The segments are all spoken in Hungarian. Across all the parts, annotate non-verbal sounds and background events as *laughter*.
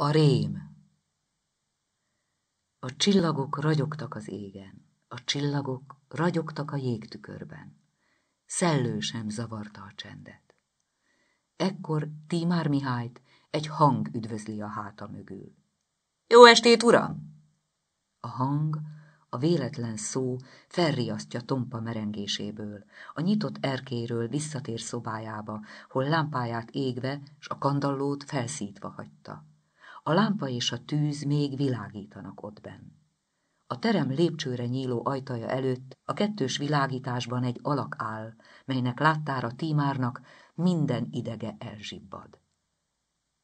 A rém. A csillagok ragyogtak az égen, a csillagok ragyogtak a jégtükörben. Szellő sem zavarta a csendet. Ekkor Tímár Mihályt egy hang üdvözli a háta mögül. Jó estét, uram! A hang, a véletlen szó felriasztja tompa merengéséből, a nyitott erkéről visszatér szobájába, hol lámpáját égve, s a kandallót felszítva hagyta. A lámpa és a tűz még világítanak ott benn. A terem lépcsőre nyíló ajtaja előtt a kettős világításban egy alak áll, melynek láttára Tímárnak minden idege elzsibbad.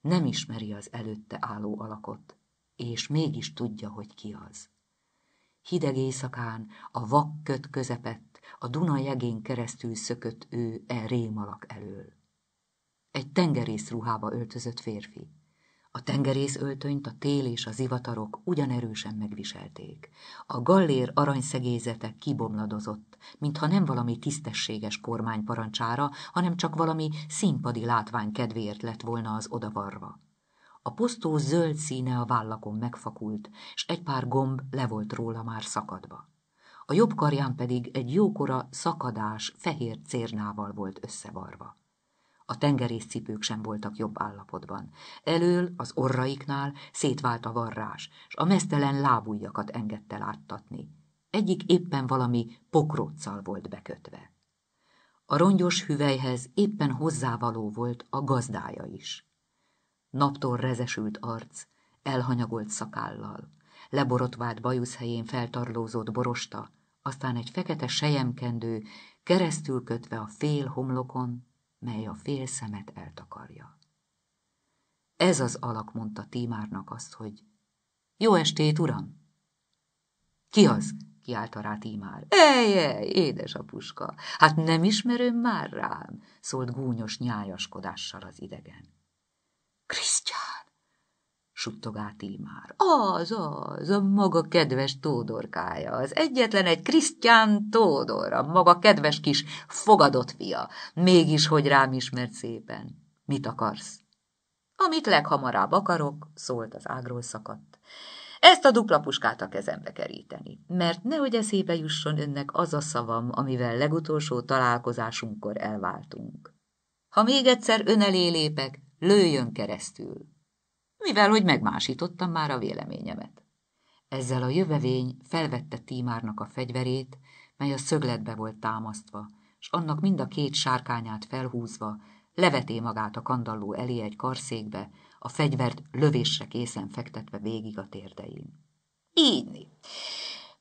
Nem ismeri az előtte álló alakot, és mégis tudja, hogy ki az. Hideg éjszakán, a vakköt közepett, a Duna jegén keresztül szökött ő e rémalak elől. Egy tengerész ruhába öltözött férfi. A öltönyt a tél és az zivatarok ugyanerősen megviselték. A gallér aranyszegélyzete kibomladozott, mintha nem valami tisztességes kormány parancsára, hanem csak valami színpadi látvány kedvéért lett volna az odavarva. A posztó zöld színe a vállakon megfakult, s egy pár gomb le volt róla már szakadva. A jobb karján pedig egy jókora szakadás fehér cérnával volt összevarva. A tengerész cipők sem voltak jobb állapotban. Elől, az orraiknál szétvált a varrás, s a mesztelen lábújjakat engedte láttatni. Egyik éppen valami pokróccal volt bekötve. A rongyos hüvelyhez éppen hozzávaló volt a gazdája is. Naptól rezesült arc, elhanyagolt szakállal, leborotvált bajusz helyén feltarlózott borosta, aztán egy fekete sejemkendő, keresztül kötve a fél homlokon, mely a szemet eltakarja. Ez az alak mondta Tímárnak azt, hogy jó estét, uram! Ki az? kiállta rá Tímár. Ej, ej, édes apuska, hát nem ismerőm már rám, szólt gúnyos nyájaskodással az idegen. Krisztián! suttogált már. Az, az, a maga kedves Tódorkája, az egyetlen egy Krisztián Tódor, a maga kedves kis fogadott fia. Mégis, hogy rám ismert szépen. Mit akarsz? Amit leghamarabb akarok, szólt az ágról szakadt. Ezt a dupla puskát a kezembe keríteni, mert nehogy eszébe jusson önnek az a szavam, amivel legutolsó találkozásunkkor elváltunk. Ha még egyszer ön elé lépek, lőjön keresztül mivel hogy megmásítottam már a véleményemet. Ezzel a jövevény felvette Tímárnak a fegyverét, mely a szögletbe volt támasztva, s annak mind a két sárkányát felhúzva leveté magát a kandalló elé egy karszékbe, a fegyvert lövésre készen fektetve végig a térdein. Így.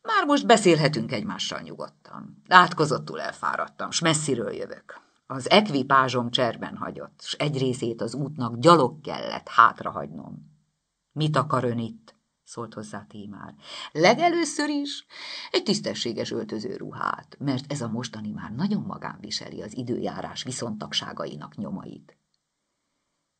Már most beszélhetünk egymással nyugodtan. Átkozottul elfáradtam, s messziről jövök. Az ekvipázsom cserben hagyott, s egy részét az útnak gyalog kellett hátrahagynom. Mit akar ön itt? szólt hozzá Témár. Legelőször is egy tisztességes öltöző ruhát, mert ez a mostani már nagyon magán viseli az időjárás viszontagságainak nyomait.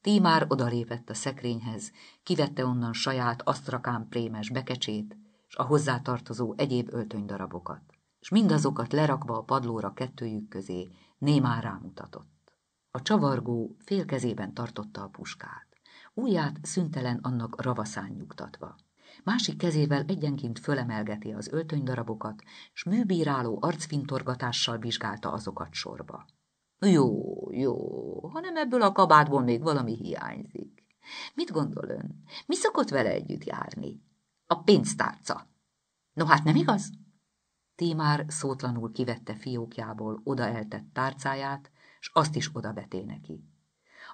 Témár odalépett a szekrényhez, kivette onnan saját asztrakán prémes bekecsét, s a hozzátartozó egyéb öltönydarabokat, és mindazokat lerakva a padlóra kettőjük közé, Némán rámutatott. A csavargó félkezében tartotta a puskát, ujját szüntelen annak ravaszán nyugtatva. Másik kezével egyenként fölemelgeti az öltönydarabokat, s műbíráló arcfintorgatással vizsgálta azokat sorba. Jó, jó, hanem ebből a kabátból még valami hiányzik. Mit gondol ön? Mi szokott vele együtt járni? A pénztárca. No hát nem igaz? Tímár szótlanul kivette fiókjából odaeltett tárcáját, s azt is oda beté neki.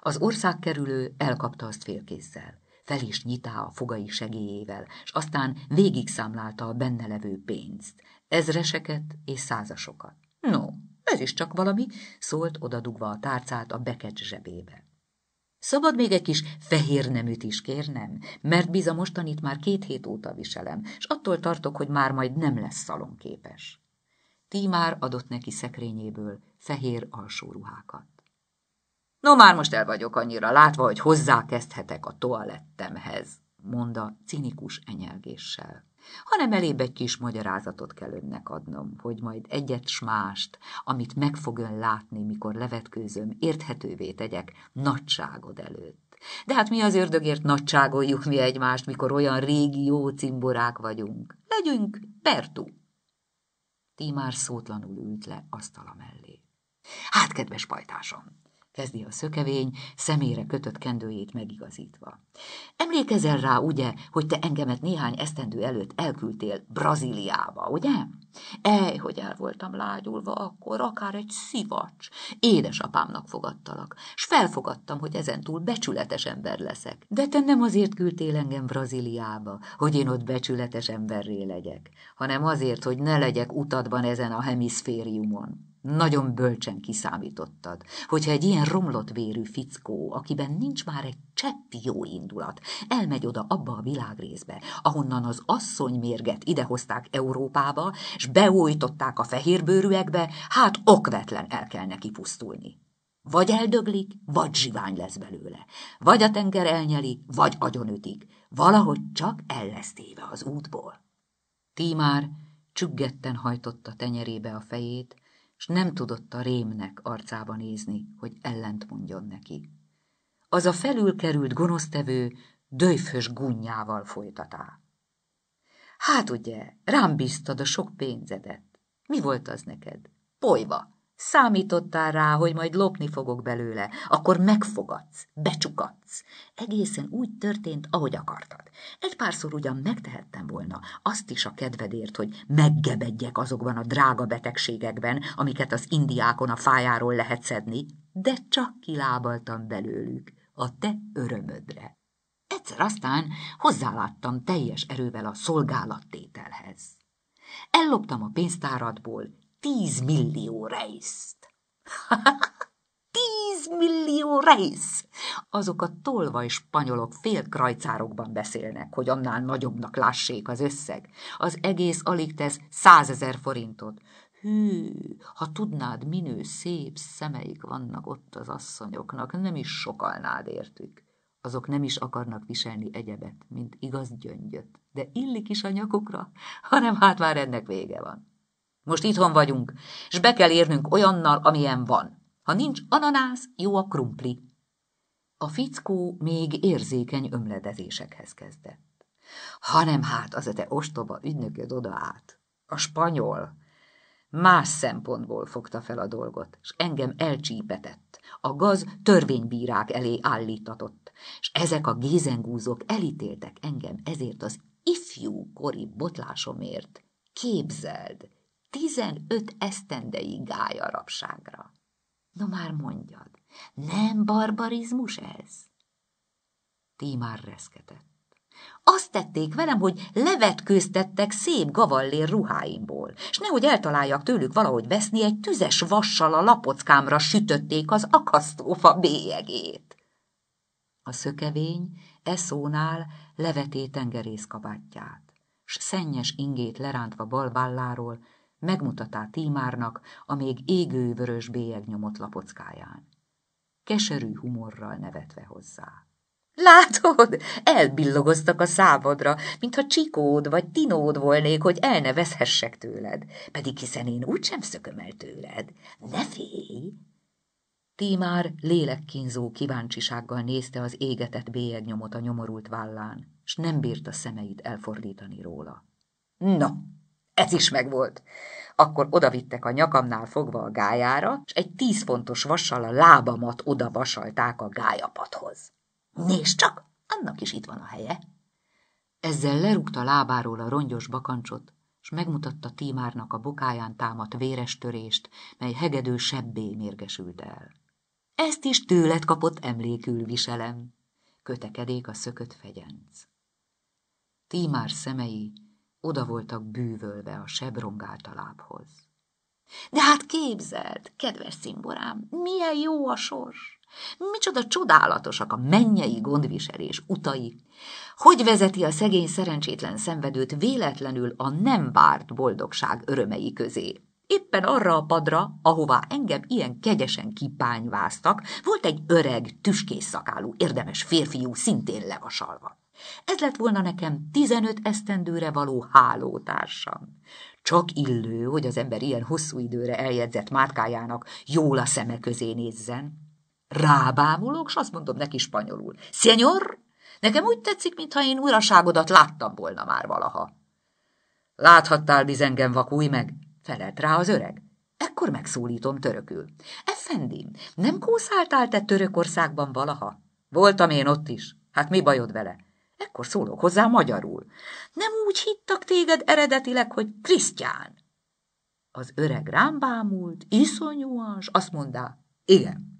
Az kerülő elkapta azt félkézzel, fel is nyitá a fogai segélyével, s aztán végigszámlálta a benne levő pénzt, ezreseket és százasokat. No, ez is csak valami, szólt odadugva a tárcát a bekecs zsebébe. Szabad még egy kis fehér neműt is kérnem, mert biza mostanit már két hét óta viselem, és attól tartok, hogy már majd nem lesz szalonképes. Tímár adott neki szekrényéből fehér alsó ruhákat. No már most el vagyok annyira látva, hogy hozzákezdhetek a toalettemhez, mondta cinikus enyelgéssel hanem elébb egy kis magyarázatot kell önnek adnom, hogy majd egyet s mást, amit meg fog ön látni, mikor levetkőzöm, érthetővé tegyek nagyságod előtt. De hát mi az ördögért nagyságoljuk mi egymást, mikor olyan régi jó cimborák vagyunk. Legyünk pertú. Tímár szótlanul ült le asztala mellé. Hát, kedves pajtásom, kezdi a szökevény, szemére kötött kendőjét megigazítva. Emlékezel rá, ugye, hogy te engemet néhány esztendő előtt elküldtél Brazíliába, ugye? Ej, hogy el voltam lágyulva akkor, akár egy szivacs. Édesapámnak fogadtalak, s felfogadtam, hogy ezentúl becsületes ember leszek. De te nem azért küldtél engem Brazíliába, hogy én ott becsületes emberré legyek, hanem azért, hogy ne legyek utadban ezen a hemiszfériumon. Nagyon bölcsen kiszámítottad, hogyha egy ilyen romlott vérű fickó, akiben nincs már egy csepp jó indulat, elmegy oda abba a világrészbe, ahonnan az mérget idehozták Európába, és beújtották a fehérbőrűekbe, hát okvetlen el kell neki pusztulni. Vagy eldöglik, vagy zsivány lesz belőle. Vagy a tenger elnyeli, vagy agyonütik. Valahogy csak ellesztéve az útból. Tímár csüggetten hajtotta tenyerébe a fejét, s nem tudott a rémnek arcába nézni, hogy ellent mondjon neki. Az a felülkerült gonosztevő döjfös gunnyával folytatá. Hát ugye, rám bíztad a sok pénzedet. Mi volt az neked? Polyva! Számítottál rá, hogy majd lopni fogok belőle, akkor megfogadsz, becsukadsz. Egészen úgy történt, ahogy akartad. Egy párszor ugyan megtehettem volna, azt is a kedvedért, hogy meggebedjek azokban a drága betegségekben, amiket az indiákon a fájáról lehet szedni, de csak kilábaltam belőlük, a te örömödre. Egyszer aztán hozzáláttam teljes erővel a szolgálattételhez. Elloptam a pénztáradból tíz millió rejszt. *laughs* tíz millió rejsz! Azok a tolvaj spanyolok félkrajcárokban beszélnek, hogy annál nagyobbnak lássék az összeg. Az egész alig tesz százezer forintot. Hű, ha tudnád, minő szép szemeik vannak ott az asszonyoknak, nem is sokalnád értük. Azok nem is akarnak viselni egyebet, mint igaz gyöngyöt, de illik is a nyakukra, hanem hát már ennek vége van. Most itthon vagyunk, és be kell érnünk olyannal, amilyen van. Ha nincs ananász, jó a krumpli. A fickó még érzékeny ömledezésekhez kezdett. Hanem hát az a te ostoba ügynököd oda át. A spanyol más szempontból fogta fel a dolgot, és engem elcsípetett. A gaz törvénybírák elé állítatott, és ezek a gézengúzók elítéltek engem ezért az ifjú kori botlásomért. Képzeld! Tizenöt esztendei gája rapságra. No már mondjad, nem barbarizmus ez? Tímár reszketett. Azt tették velem, hogy levetkőztettek szép gavallér ruháimból, és nehogy eltaláljak tőlük valahogy veszni, egy tüzes vassal a lapockámra sütötték az akasztófa bélyegét. A szökevény e szónál leveté tengerész kabátját, s szennyes ingét lerántva bal válláról megmutatá Tímárnak a még égő vörös bélyeg nyomott lapockáján. Keserű humorral nevetve hozzá. Látod, elbillogoztak a szávodra, mintha csikód vagy tinód volnék, hogy elnevezhessek tőled. Pedig hiszen én úgysem szököm el tőled. Ne félj! Tímár lélekkínzó kíváncsisággal nézte az égetett bélyegnyomot a nyomorult vállán, s nem bírta szemeit elfordítani róla. Na, ez is megvolt. Akkor odavittek a nyakamnál fogva a gájára, és egy tíz fontos vassal a lábamat oda vasalták a gájapathoz. Nézd csak, annak is itt van a helye. Ezzel lerúgta lábáról a rongyos bakancsot, és megmutatta Tímárnak a bokáján támadt véres törést, mely hegedő sebbé mérgesült el. Ezt is tőled kapott emlékül viselem, kötekedék a szökött fegyenc. Tímár szemei oda voltak bűvölve a sebrongált a lábhoz. De hát képzeld, kedves szimborám, milyen jó a sors! Micsoda csodálatosak a mennyei gondviselés utai! Hogy vezeti a szegény szerencsétlen szenvedőt véletlenül a nem várt boldogság örömei közé? Éppen arra a padra, ahová engem ilyen kegyesen kipányváztak, volt egy öreg, tüskés szakálú, érdemes férfiú, szintén levasalva. Ez lett volna nekem tizenöt esztendőre való hálótársam. Csak illő, hogy az ember ilyen hosszú időre eljegyzett márkájának jól a szeme közé nézzen. Rábámulok, s azt mondom neki spanyolul. Szenyor, nekem úgy tetszik, mintha én uraságodat láttam volna már valaha. Láthattál bizengem vakúj meg, felelt rá az öreg. Ekkor megszólítom törökül. Effendim, nem kószáltál te Törökországban valaha? Voltam én ott is. Hát mi bajod vele? Ekkor szólok hozzá magyarul. Nem úgy hittak téged eredetileg, hogy Krisztián. Az öreg rám bámult, iszonyúan, s azt mondá, igen.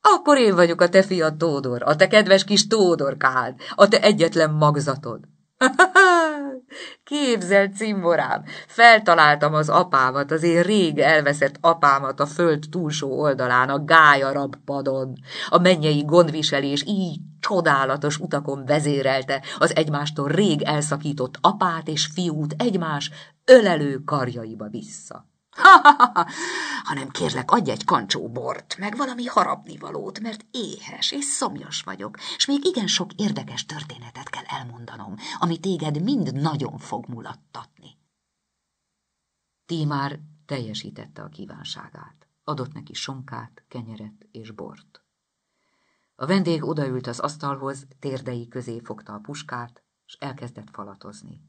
Akkor én vagyok a te fiad Tódor, a te kedves kis Tódorkád, a te egyetlen magzatod. *laughs* Képzel, cimborám, feltaláltam az apámat, az én rég elveszett apámat a föld túlsó oldalán, a gájarab padon. A mennyei gondviselés így csodálatos utakon vezérelte az egymástól rég elszakított apát és fiút egymás ölelő karjaiba vissza. Ha, ha, ha, ha, hanem kérlek, adj egy kancsó bort, meg valami harapnivalót, mert éhes és szomjas vagyok, és még igen sok érdekes történetet kell elmondanom, ami téged mind nagyon fog mulattatni. Tímár teljesítette a kívánságát. Adott neki sonkát, kenyeret és bort. A vendég odaült az asztalhoz, térdei közé fogta a puskát, és elkezdett falatozni.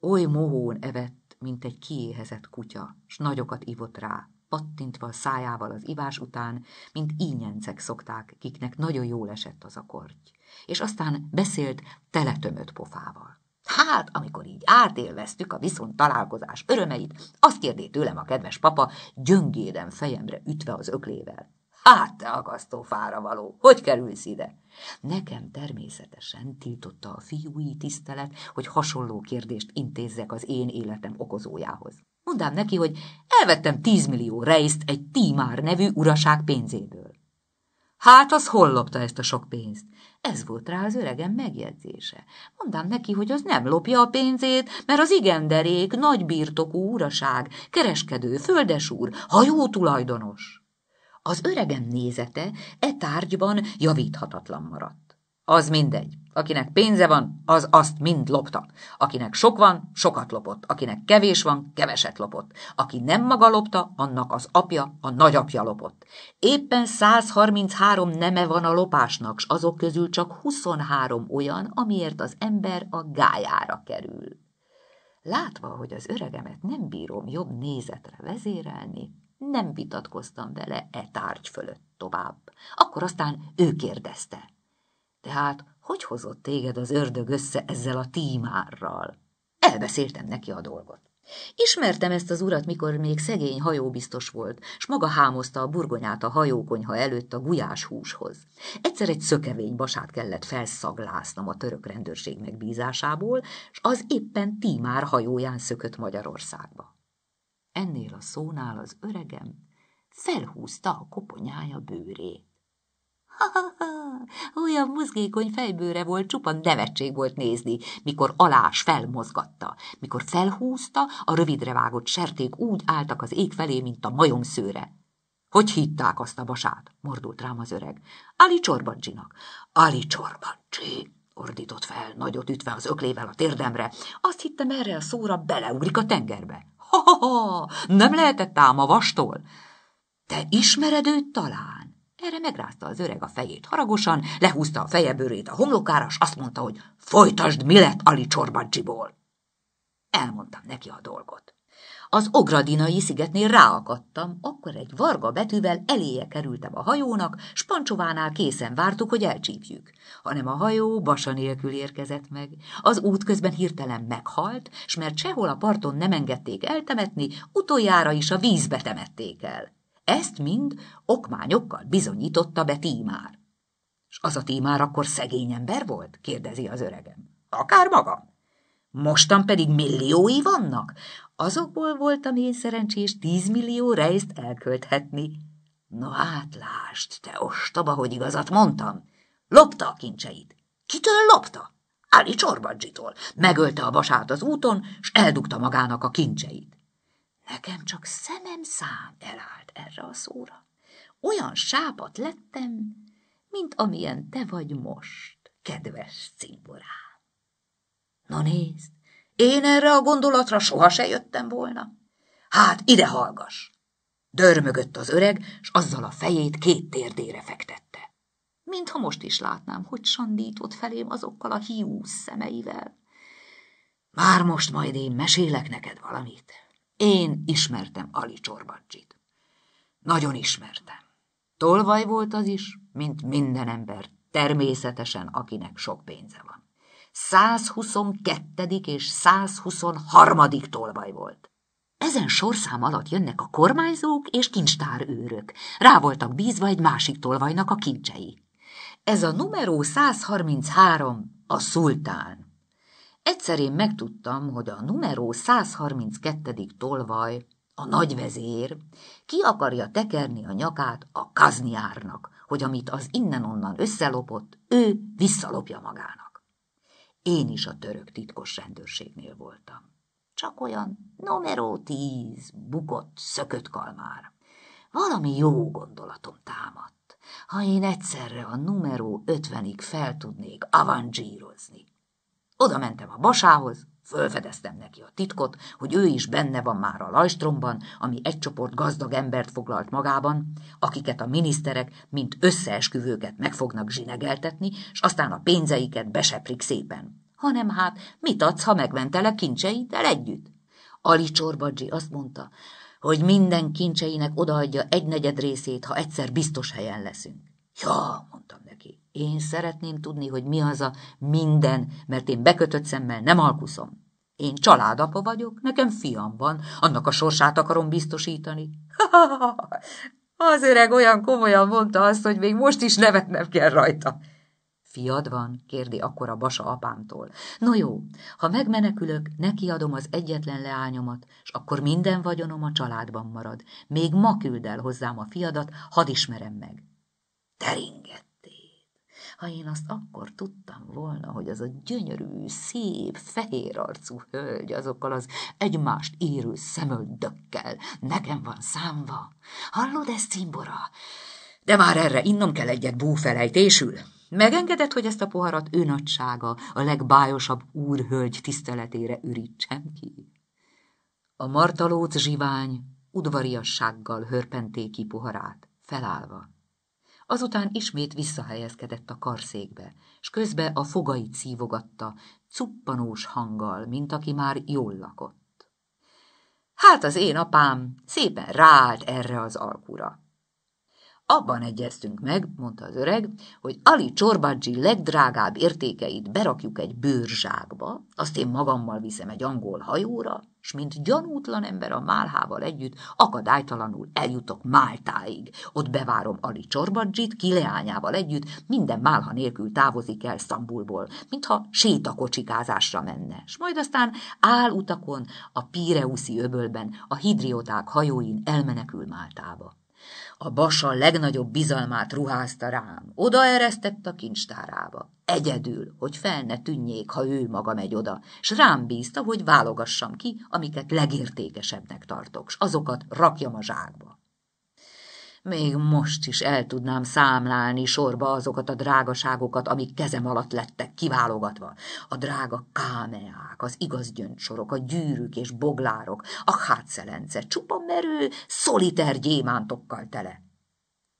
Oly mohón evett, mint egy kiéhezett kutya, s nagyokat ivott rá, pattintva a szájával az ivás után, mint ínyencek szokták, kiknek nagyon jól esett az a korty. És aztán beszélt teletömött pofával. Hát, amikor így átélveztük a viszont találkozás örömeit, azt kérdé tőlem a kedves papa, gyöngéden fejemre ütve az öklével. Hát te akasztó fára való, hogy kerülsz ide? Nekem természetesen tiltotta a fiúi tisztelet, hogy hasonló kérdést intézzek az én életem okozójához. Mondám neki, hogy elvettem tízmillió rejszt egy Tímár nevű uraság pénzéből. Hát az hol lopta ezt a sok pénzt? Ez volt rá az öregem megjegyzése. Mondám neki, hogy az nem lopja a pénzét, mert az igen derék, nagy birtokú uraság, kereskedő, földesúr, hajó tulajdonos. Az öregem nézete e tárgyban javíthatatlan maradt. Az mindegy. Akinek pénze van, az azt mind lopta. Akinek sok van, sokat lopott. Akinek kevés van, keveset lopott. Aki nem maga lopta, annak az apja, a nagyapja lopott. Éppen 133 neme van a lopásnak, s azok közül csak 23 olyan, amiért az ember a gájára kerül. Látva, hogy az öregemet nem bírom jobb nézetre vezérelni, nem vitatkoztam vele e tárgy fölött tovább. Akkor aztán ő kérdezte. Tehát hogy hozott téged az ördög össze ezzel a tímárral? Elbeszéltem neki a dolgot. Ismertem ezt az urat, mikor még szegény hajóbiztos volt, s maga hámozta a burgonyát a hajókonyha előtt a gulyás húshoz. Egyszer egy szökevény basát kellett felszagláznom a török rendőrség megbízásából, s az éppen Tímár hajóján szökött Magyarországba. Ennél a szónál az öregem felhúzta a koponyája bőrét. Ha-ha-ha, olyan mozgékony fejbőre volt, csupán nevetség volt nézni, mikor alás felmozgatta, mikor felhúzta, a rövidre vágott serték úgy álltak az ég felé, mint a majom szőre. Hogy hitták azt a vasát? mordult rám az öreg. Ali Csorbancsinak. Ali Csorbancsi! ordított fel, nagyot ütve az öklével a térdemre. Azt hittem erre a szóra beleugrik a tengerbe ha, nem lehetett ám a vastól. Te ismered őt talán? Erre megrázta az öreg a fejét haragosan, lehúzta a fejebőrét a homlokára, és azt mondta, hogy folytasd, mi lett Ali Csorbadzsiból. Elmondtam neki a dolgot. Az Ogradinai szigetnél ráakadtam, akkor egy varga betűvel eléje kerültem a hajónak, spancsovánál készen vártuk, hogy elcsípjük. Hanem a hajó basa nélkül érkezett meg. Az út közben hirtelen meghalt, s mert sehol a parton nem engedték eltemetni, utoljára is a vízbe temették el. Ezt mind okmányokkal bizonyította be Tímár. És az a Tímár akkor szegény ember volt? kérdezi az öregem. Akár magam. Mostan pedig milliói vannak? Azokból voltam én szerencsés tízmillió rejzt elkölthetni. Na hát lásd, te ostoba, hogy igazat mondtam. Lopta a kincseit. Kitől lopta? Ali Csorbadzsitól. Megölte a vasát az úton, s eldugta magának a kincseit. Nekem csak szemem szám elállt erre a szóra. Olyan sápat lettem, mint amilyen te vagy most, kedves cimborám. Na nézd, én erre a gondolatra soha se jöttem volna. Hát ide hallgass! Dörmögött az öreg, s azzal a fejét két térdére fektette. Mintha most is látnám, hogy sandított felém azokkal a hiú szemeivel. Már most majd én mesélek neked valamit. Én ismertem Ali Csorbacsit. Nagyon ismertem. Tolvaj volt az is, mint minden ember, természetesen akinek sok pénze van. 122. és 123. tolvaj volt. Ezen sorszám alatt jönnek a kormányzók és kincstárőrök. Rá voltak bízva egy másik tolvajnak a kincsei. Ez a numeró 133 a szultán. Egyszer én megtudtam, hogy a numeró 132. tolvaj, a nagyvezér, ki akarja tekerni a nyakát a kazniárnak, hogy amit az innen-onnan összelopott, ő visszalopja magának. Én is a török titkos rendőrségnél voltam. Csak olyan numeró tíz, bukott, szökött kalmár. Valami jó gondolatom támadt. Ha én egyszerre a numeró ötvenig fel tudnék avangírozni. Oda mentem a basához, Fölfedeztem neki a titkot, hogy ő is benne van már a lajstromban, ami egy csoport gazdag embert foglalt magában, akiket a miniszterek, mint összeesküvőket meg fognak zsinegeltetni, és aztán a pénzeiket beseprik szépen. Hanem hát, mit adsz, ha megmentelek kincseiddel együtt? Ali Csorbadzsi azt mondta, hogy minden kincseinek odaadja egynegyed részét, ha egyszer biztos helyen leszünk. Ja, mondtam neki, én szeretném tudni, hogy mi az a minden, mert én bekötött szemmel nem alkuszom. Én családapa vagyok, nekem fiam van, annak a sorsát akarom biztosítani. *laughs* Az öreg olyan komolyan mondta azt, hogy még most is nevetnem kell rajta. Fiad van? kérdi akkor a basa apámtól. No jó, ha megmenekülök, nekiadom az egyetlen leányomat, és akkor minden vagyonom a családban marad. Még ma küld el hozzám a fiadat, hadd ismerem meg. Teringet ha én azt akkor tudtam volna, hogy az a gyönyörű, szép, fehér arcú hölgy azokkal az egymást érő szemöldökkel nekem van számva. Hallod ezt, cimbora? De már erre innom kell egyet búfelejtésül. Megengedett, hogy ezt a poharat ő nagysága a legbájosabb úrhölgy tiszteletére ürítsem ki. A martalóc zsivány udvariassággal hörpenté ki poharát, felállva. Azután ismét visszahelyezkedett a karszékbe, s közbe a fogait szívogatta, cuppanós hanggal, mint aki már jól lakott. Hát az én apám szépen ráállt erre az alkura. Abban egyeztünk meg, mondta az öreg, hogy Ali Csorbadzsi legdrágább értékeit berakjuk egy bőrzsákba, azt én magammal viszem egy angol hajóra, s mint gyanútlan ember a málhával együtt akadálytalanul eljutok Máltáig. Ott bevárom Ali Csorbadzsit, kileányával együtt, minden málha nélkül távozik el Szambulból, mintha sétakocsikázásra menne, s majd aztán áll utakon a Pireuszi öbölben, a hidrioták hajóin elmenekül Máltába. A basa legnagyobb bizalmát ruházta rám, odaeresztett a kincstárába egyedül, hogy fel ne tűnjék, ha ő maga megy oda, s rám bízta, hogy válogassam ki, amiket legértékesebbnek tartok, s azokat rakjam a zsákba. Még most is el tudnám számlálni sorba azokat a drágaságokat, amik kezem alatt lettek kiválogatva. A drága kámeák, az igaz gyöngysorok, a gyűrűk és boglárok, a hátszelence, csupa merő, szoliter gyémántokkal tele.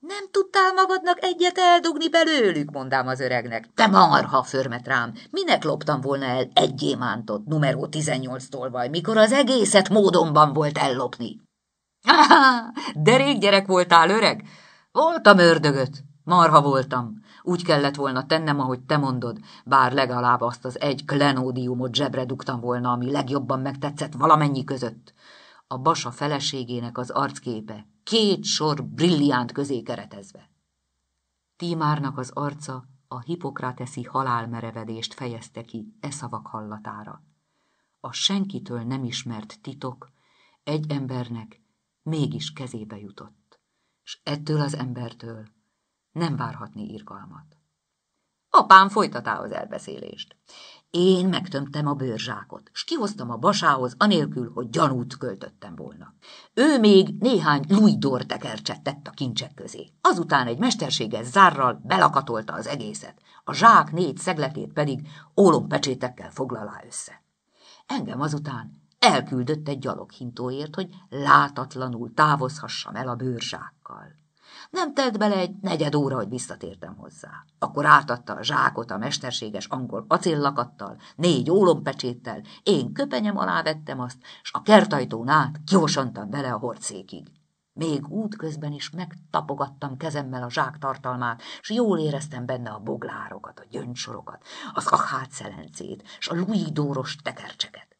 Nem tudtál magadnak egyet eldugni belőlük, mondám az öregnek. Te marha, förmet rám, minek loptam volna el egy gyémántot, numero 18-tól vagy, mikor az egészet módonban volt ellopni. de rég gyerek voltál, öreg? Voltam ördögöt, marha voltam. Úgy kellett volna tennem, ahogy te mondod, bár legalább azt az egy klenódiumot zsebre dugtam volna, ami legjobban megtetszett valamennyi között a basa feleségének az arcképe, két sor brilliánt közé keretezve. Tímárnak az arca a hipokrateszi halálmerevedést fejezte ki e szavak hallatára. A senkitől nem ismert titok egy embernek mégis kezébe jutott, s ettől az embertől nem várhatni irgalmat. Apám folytatá az elbeszélést. Én megtömtem a bőrzsákot, s kihoztam a basához, anélkül, hogy gyanút költöttem volna. Ő még néhány lujdor tekercset tett a kincsek közé. Azután egy mesterséges zárral belakatolta az egészet, a zsák négy szegletét pedig ólompecsétekkel foglalá össze. Engem azután elküldött egy gyaloghintóért, hogy látatlanul távozhassam el a bőrzsákkal. Nem telt bele egy negyed óra, hogy visszatértem hozzá. Akkor átadta a zsákot a mesterséges angol acéllakattal, négy ólompecséttel, én köpenyem alá vettem azt, s a kertajtón át kiosantam vele a horcékig. Még útközben is megtapogattam kezemmel a zsák tartalmát, s jól éreztem benne a boglárokat, a gyöncsorokat, az ahátselencét, s a luidóros tekercseket.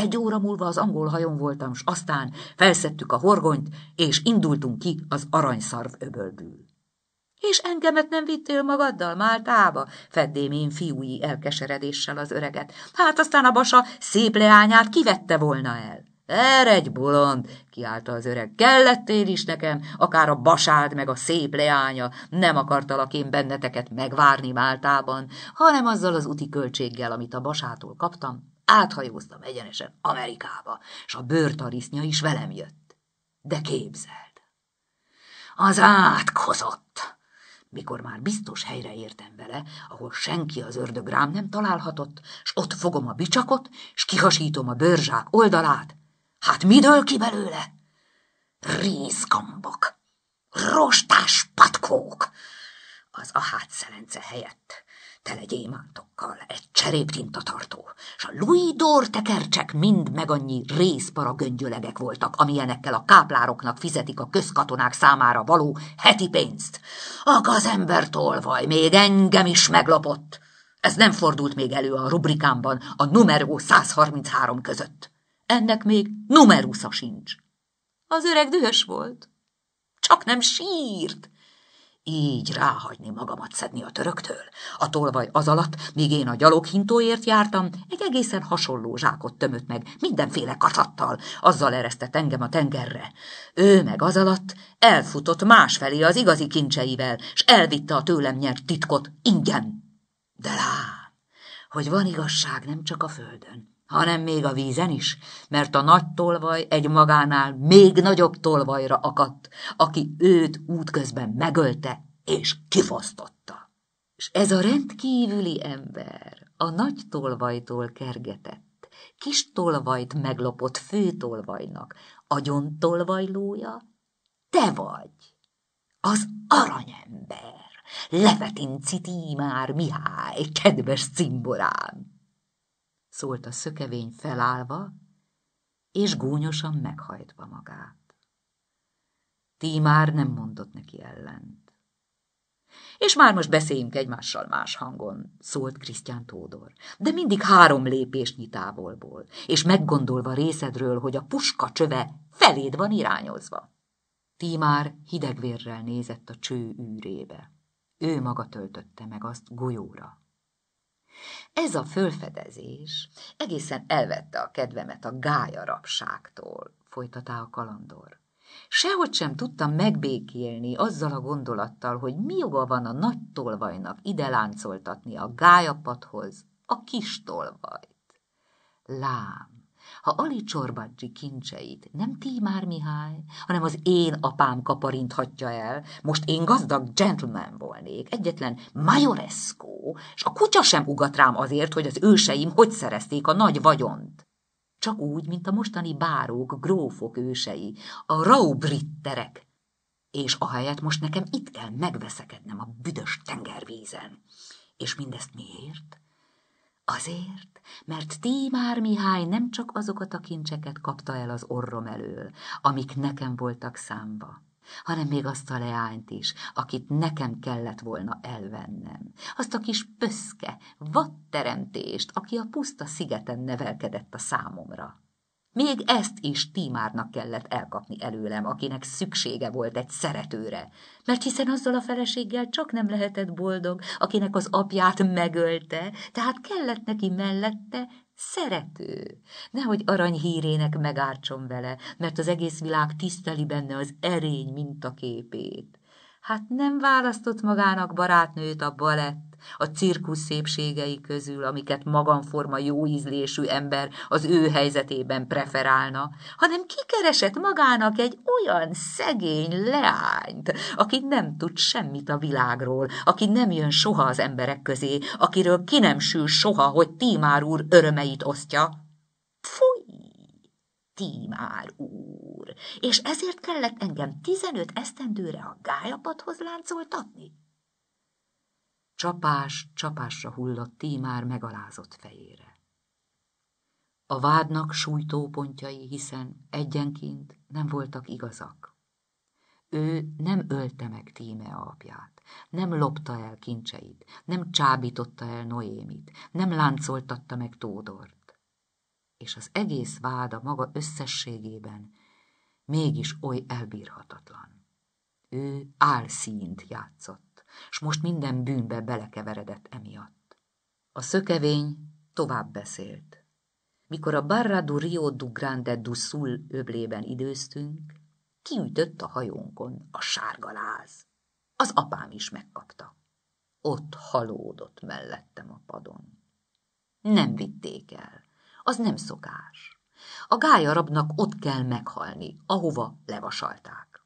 Egy óra múlva az angol hajón voltam, s aztán felszedtük a horgonyt, és indultunk ki az aranyszarv öbölből. És engemet nem vittél magaddal Máltába? Feddém én fiúi elkeseredéssel az öreget. Hát aztán a basa szép leányát kivette volna el. egy bolond! kiálta az öreg. Kellettél is nekem, akár a basád meg a szép leánya. Nem akartalak én benneteket megvárni Máltában, hanem azzal az úti költséggel, amit a basától kaptam, Áthajóztam egyenesen Amerikába, és a bőrtarisznya is velem jött. De képzeld! Az átkozott! Mikor már biztos helyre értem vele, ahol senki az ördög rám nem találhatott, s ott fogom a bicsakot, s kihasítom a bőrzsák oldalát, hát mi dől ki belőle? Rízgombok! rostás patkók! Az ahát szelence helyett tele gyémántokkal, egy cseréptintatartó, s a Louis Dor tekercsek mind meg annyi részpara göngyölegek voltak, amilyenekkel a káplároknak fizetik a közkatonák számára való heti pénzt. A gazember tolvaj még engem is meglopott. Ez nem fordult még elő a rubrikámban a numeró 133 között. Ennek még numerusza sincs. Az öreg dühös volt. Csak nem sírt, így ráhagyni magamat szedni a töröktől. A tolvaj az alatt, míg én a gyaloghintóért jártam, egy egészen hasonló zsákot tömött meg mindenféle kacsattal, azzal eresztett engem a tengerre. Ő meg az alatt elfutott másfelé az igazi kincseivel, s elvitte a tőlem nyert titkot ingyen. De lá, hogy van igazság nem csak a földön, hanem még a vízen is, mert a nagy tolvaj egy magánál még nagyobb tolvajra akadt, aki őt útközben megölte és kifosztotta. És ez a rendkívüli ember a nagy tolvajtól kergetett, kis tolvajt meglopott főtolvajnak, agyon tolvajlója te vagy, az aranyember, Levetinci Tímár Mihály, kedves cimborám! szólt a szökevény felállva, és gúnyosan meghajtva magát. már nem mondott neki ellent. És már most beszéljünk egymással más hangon, szólt Krisztián Tódor, de mindig három lépésnyi távolból, és meggondolva részedről, hogy a puska csöve feléd van irányozva. Tímár hidegvérrel nézett a cső űrébe. Ő maga töltötte meg azt golyóra. Ez a fölfedezés egészen elvette a kedvemet a gája rapságtól, folytatá a kalandor. Sehogy sem tudtam megbékélni azzal a gondolattal, hogy mi joga van a nagy tolvajnak ide láncoltatni a gályapathoz a kis tolvajt. Lám, ha Ali Csorbadzsi kincseit nem már Mihály, hanem az én apám kaparinthatja el, most én gazdag gentleman volnék, egyetlen majoreszkó, és a kutya sem ugat rám azért, hogy az őseim hogy szerezték a nagy vagyont. Csak úgy, mint a mostani bárók, grófok ősei, a raubritterek. És ahelyett most nekem itt kell megveszekednem a büdös tengervízen. És mindezt miért? Azért, mert Tímár Mihály nem csak azokat a kincseket kapta el az orrom elől, amik nekem voltak számba, hanem még azt a leányt is, akit nekem kellett volna elvennem. Azt a kis pöszke, vadteremtést, aki a puszta szigeten nevelkedett a számomra. Még ezt is Tímárnak kellett elkapni előlem, akinek szüksége volt egy szeretőre, mert hiszen azzal a feleséggel csak nem lehetett boldog, akinek az apját megölte, tehát kellett neki mellette szerető. Nehogy arany hírének megártson vele, mert az egész világ tiszteli benne az erény mintaképét. Hát nem választott magának barátnőt a balett, a cirkusz szépségei közül, amiket magamforma jó ízlésű ember az ő helyzetében preferálna, hanem kikeresett magának egy olyan szegény leányt, aki nem tud semmit a világról, aki nem jön soha az emberek közé, akiről ki nem sül soha, hogy Tímár úr örömeit osztja. Fúj! Tímár úr! És ezért kellett engem tizenöt esztendőre a gályapathoz láncoltatni? Csapás csapásra hullott tímár megalázott fejére. A vádnak sújtó hiszen egyenként nem voltak igazak. Ő nem ölte meg Tíme apját, nem lopta el kincseit, nem csábította el Noémit, nem láncoltatta meg Tódort. És az egész váda maga összességében mégis oly elbírhatatlan. Ő álszínt játszott s most minden bűnbe belekeveredett emiatt. A szökevény tovább beszélt. Mikor a Barra do Rio du Grande du Sul öblében időztünk, kiütött a hajónkon a sárga láz. Az apám is megkapta. Ott halódott mellettem a padon. Nem vitték el. Az nem szokás. A gályarabnak ott kell meghalni, ahova levasalták.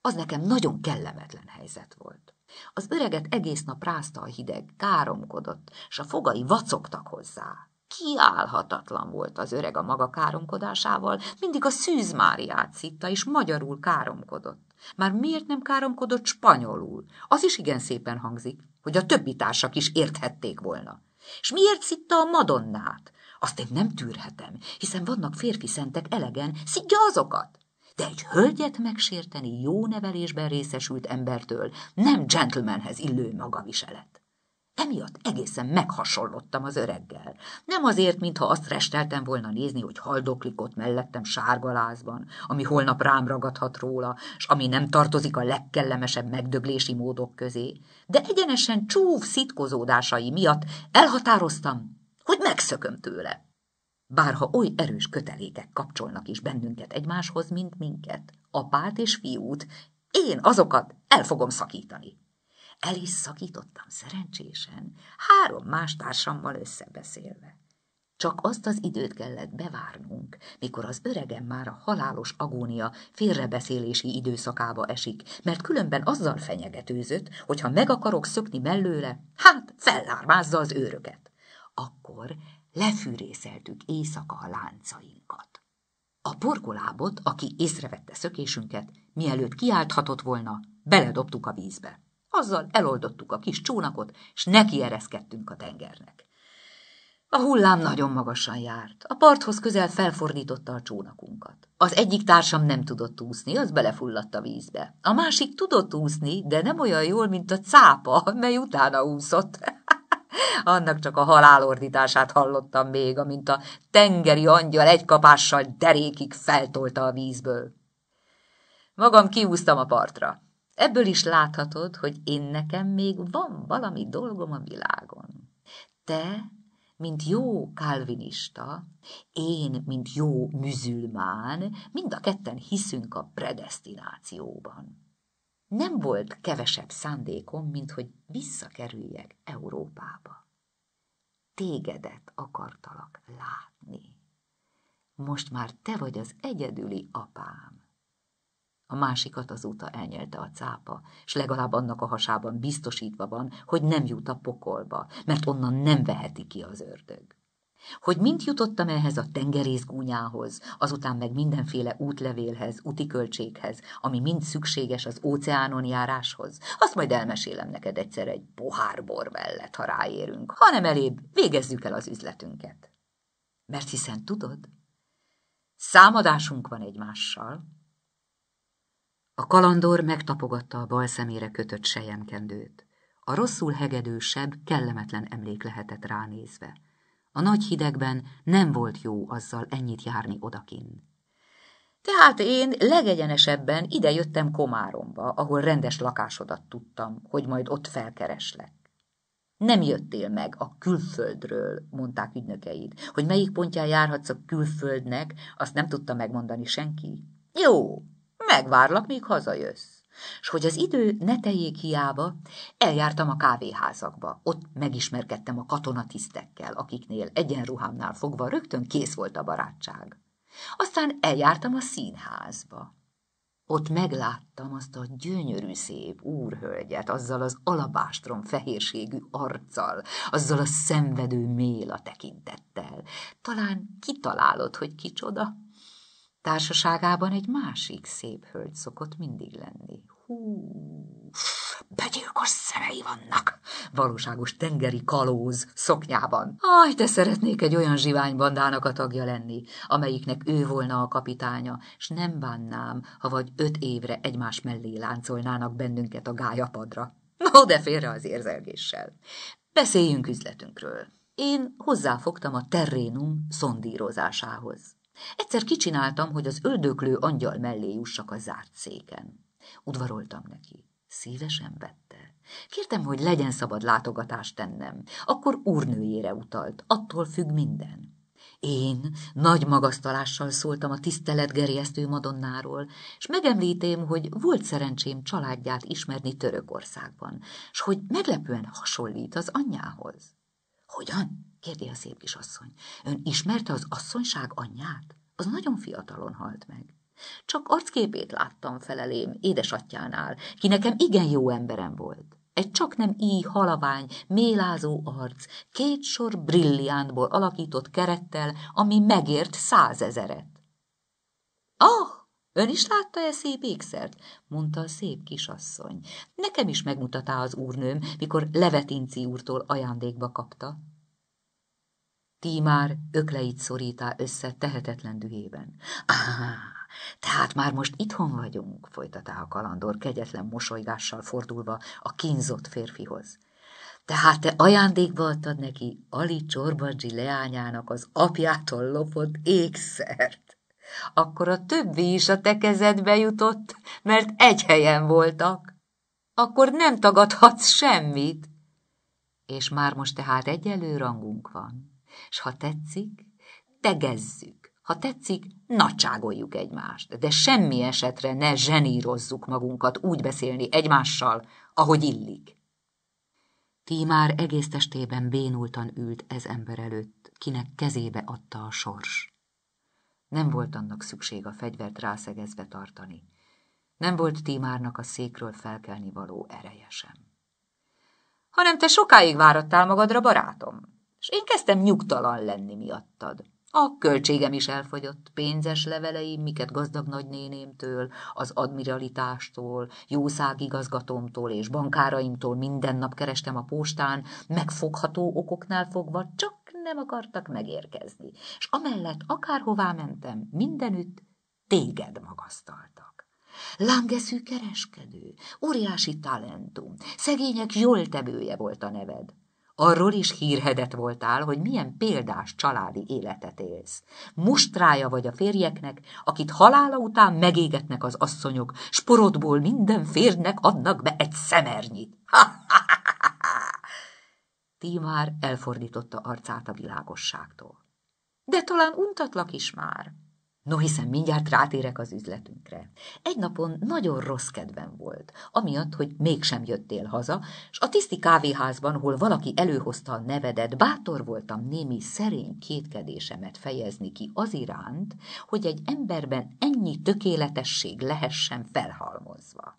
Az nekem nagyon kellemetlen helyzet volt. Az öreget egész nap rázta a hideg, káromkodott, s a fogai vacogtak hozzá. Kiállhatatlan volt az öreg a maga káromkodásával, mindig a Szűz Máriát szitta, és magyarul káromkodott. Már miért nem káromkodott spanyolul? Az is igen szépen hangzik, hogy a többi társak is érthették volna. És miért szitta a Madonnát? Azt én nem tűrhetem, hiszen vannak férfi szentek elegen, szidja azokat de egy hölgyet megsérteni jó nevelésben részesült embertől nem gentlemanhez illő magaviselet. Emiatt egészen meghasonlottam az öreggel. Nem azért, mintha azt resteltem volna nézni, hogy haldoklik ott mellettem sárgalázban, ami holnap rám ragadhat róla, s ami nem tartozik a legkellemesebb megdöglési módok közé, de egyenesen csúv szitkozódásai miatt elhatároztam, hogy megszököm tőle bárha oly erős kötelékek kapcsolnak is bennünket egymáshoz, mint minket, apát és fiút, én azokat el fogom szakítani. El is szakítottam szerencsésen, három más társammal összebeszélve. Csak azt az időt kellett bevárnunk, mikor az öregem már a halálos agónia félrebeszélési időszakába esik, mert különben azzal fenyegetőzött, hogy ha meg akarok szökni mellőle, hát fellármázza az őröket. Akkor lefűrészeltük éjszaka a láncainkat. A porkolábot, aki észrevette szökésünket, mielőtt kiálthatott volna, beledobtuk a vízbe. Azzal eloldottuk a kis csónakot, s neki ereszkedtünk a tengernek. A hullám nagyon magasan járt, a parthoz közel felfordította a csónakunkat. Az egyik társam nem tudott úszni, az belefulladt a vízbe. A másik tudott úszni, de nem olyan jól, mint a cápa, mely utána úszott. Annak csak a halálordítását hallottam még, amint a tengeri angyal egy kapással derékig feltolta a vízből. Magam kiúztam a partra. Ebből is láthatod, hogy én nekem még van valami dolgom a világon. Te, mint jó kálvinista, én, mint jó müzülmán, mind a ketten hiszünk a predestinációban nem volt kevesebb szándékom, mint hogy visszakerüljek Európába. Tégedet akartalak látni. Most már te vagy az egyedüli apám. A másikat azóta elnyelte a cápa, s legalább annak a hasában biztosítva van, hogy nem jut a pokolba, mert onnan nem veheti ki az ördög. Hogy mint jutottam ehhez a tengerészgúnyához, azután meg mindenféle útlevélhez, utiköltséghez, ami mind szükséges az óceánon járáshoz, azt majd elmesélem neked egyszer egy pohár mellett, ha ráérünk, hanem elébb végezzük el az üzletünket. Mert hiszen tudod, számadásunk van egymással. A kalandor megtapogatta a bal szemére kötött sejemkendőt. A rosszul hegedősebb, kellemetlen emlék lehetett ránézve. A nagy hidegben nem volt jó azzal ennyit járni odakin. Tehát én legegyenesebben idejöttem Komáromba, ahol rendes lakásodat tudtam, hogy majd ott felkereslek. Nem jöttél meg a külföldről, mondták ügynökeid. Hogy melyik pontján járhatsz a külföldnek, azt nem tudta megmondani senki. Jó, megvárlak, míg hazajössz s hogy az idő ne tejék hiába, eljártam a kávéházakba. Ott megismerkedtem a katonatisztekkel, akiknél egyenruhámnál fogva rögtön kész volt a barátság. Aztán eljártam a színházba. Ott megláttam azt a gyönyörű szép úrhölgyet, azzal az alabástrom fehérségű arccal, azzal a szenvedő méla tekintettel. Talán kitalálod, hogy kicsoda? Társaságában egy másik szép hölgy szokott mindig lenni. Hú, begyilkos szemei vannak, valóságos tengeri kalóz szoknyában. Aj, te szeretnék egy olyan bandának a tagja lenni, amelyiknek ő volna a kapitánya, s nem bánnám, ha vagy öt évre egymás mellé láncolnának bennünket a gályapadra. No, de félre az érzelgéssel. Beszéljünk üzletünkről. Én hozzáfogtam a terrénum szondírozásához. Egyszer kicsináltam, hogy az öldöklő angyal mellé jussak a zárt széken. Udvaroltam neki. Szívesen vette. Kértem, hogy legyen szabad látogatást tennem. Akkor úrnőjére utalt. Attól függ minden. Én nagy magasztalással szóltam a tiszteletgerjesztő madonnáról, és megemlítém, hogy volt szerencsém családját ismerni Törökországban, s hogy meglepően hasonlít az anyjához. Hogyan? kérdi a szép kisasszony. Ön ismerte az asszonyság anyját? Az nagyon fiatalon halt meg. Csak arcképét láttam felelém, édesatjánál, ki nekem igen jó emberem volt. Egy csak nem íj, halavány, mélázó arc, két sor brilliántból alakított kerettel, ami megért százezeret. Ah, oh, ön is látta e szép ékszert? mondta a szép kisasszony. Nekem is megmutatá az úrnőm, mikor Levetinci úrtól ajándékba kapta. Tímár ökleit szorítá össze tehetetlen dühében. Ah! tehát már most itthon vagyunk, folytatá a kalandor kegyetlen mosolygással fordulva a kínzott férfihoz. Tehát te ajándékba adtad neki Ali Csorbadzsi leányának az apjától lopott ékszert. Akkor a többi is a te kezedbe jutott, mert egy helyen voltak. Akkor nem tagadhatsz semmit. És már most tehát egyelő rangunk van és ha tetszik, tegezzük, ha tetszik, nagyságoljuk egymást, de semmi esetre ne zsenírozzuk magunkat úgy beszélni egymással, ahogy illik. Ti már egész testében bénultan ült ez ember előtt, kinek kezébe adta a sors. Nem volt annak szükség a fegyvert rászegezve tartani. Nem volt Tímárnak a székről felkelni való ereje sem. Hanem te sokáig várattál magadra, barátom, és én kezdtem nyugtalan lenni miattad. A költségem is elfogyott, pénzes leveleim, miket gazdag nagynénémtől, az admiralitástól, jószágigazgatómtól és bankáraimtól minden nap kerestem a postán, megfogható okoknál fogva, csak nem akartak megérkezni, és amellett akárhová mentem, mindenütt téged magasztaltak. Lángeszű kereskedő, óriási talentum, szegények jól tevője volt a neved, Arról is hírhedett voltál, hogy milyen példás családi életet élsz. Mustrája vagy a férjeknek, akit halála után megégetnek az asszonyok, sporodból minden férnek adnak be egy szemernyit. Ti már Tímár elfordította arcát a világosságtól. De talán untatlak is már. No, hiszen mindjárt rátérek az üzletünkre. Egy napon nagyon rossz kedvem volt, amiatt, hogy mégsem jöttél haza, és a tiszti kávéházban, hol valaki előhozta a nevedet, bátor voltam némi szerény kétkedésemet fejezni ki az iránt, hogy egy emberben ennyi tökéletesség lehessen felhalmozva.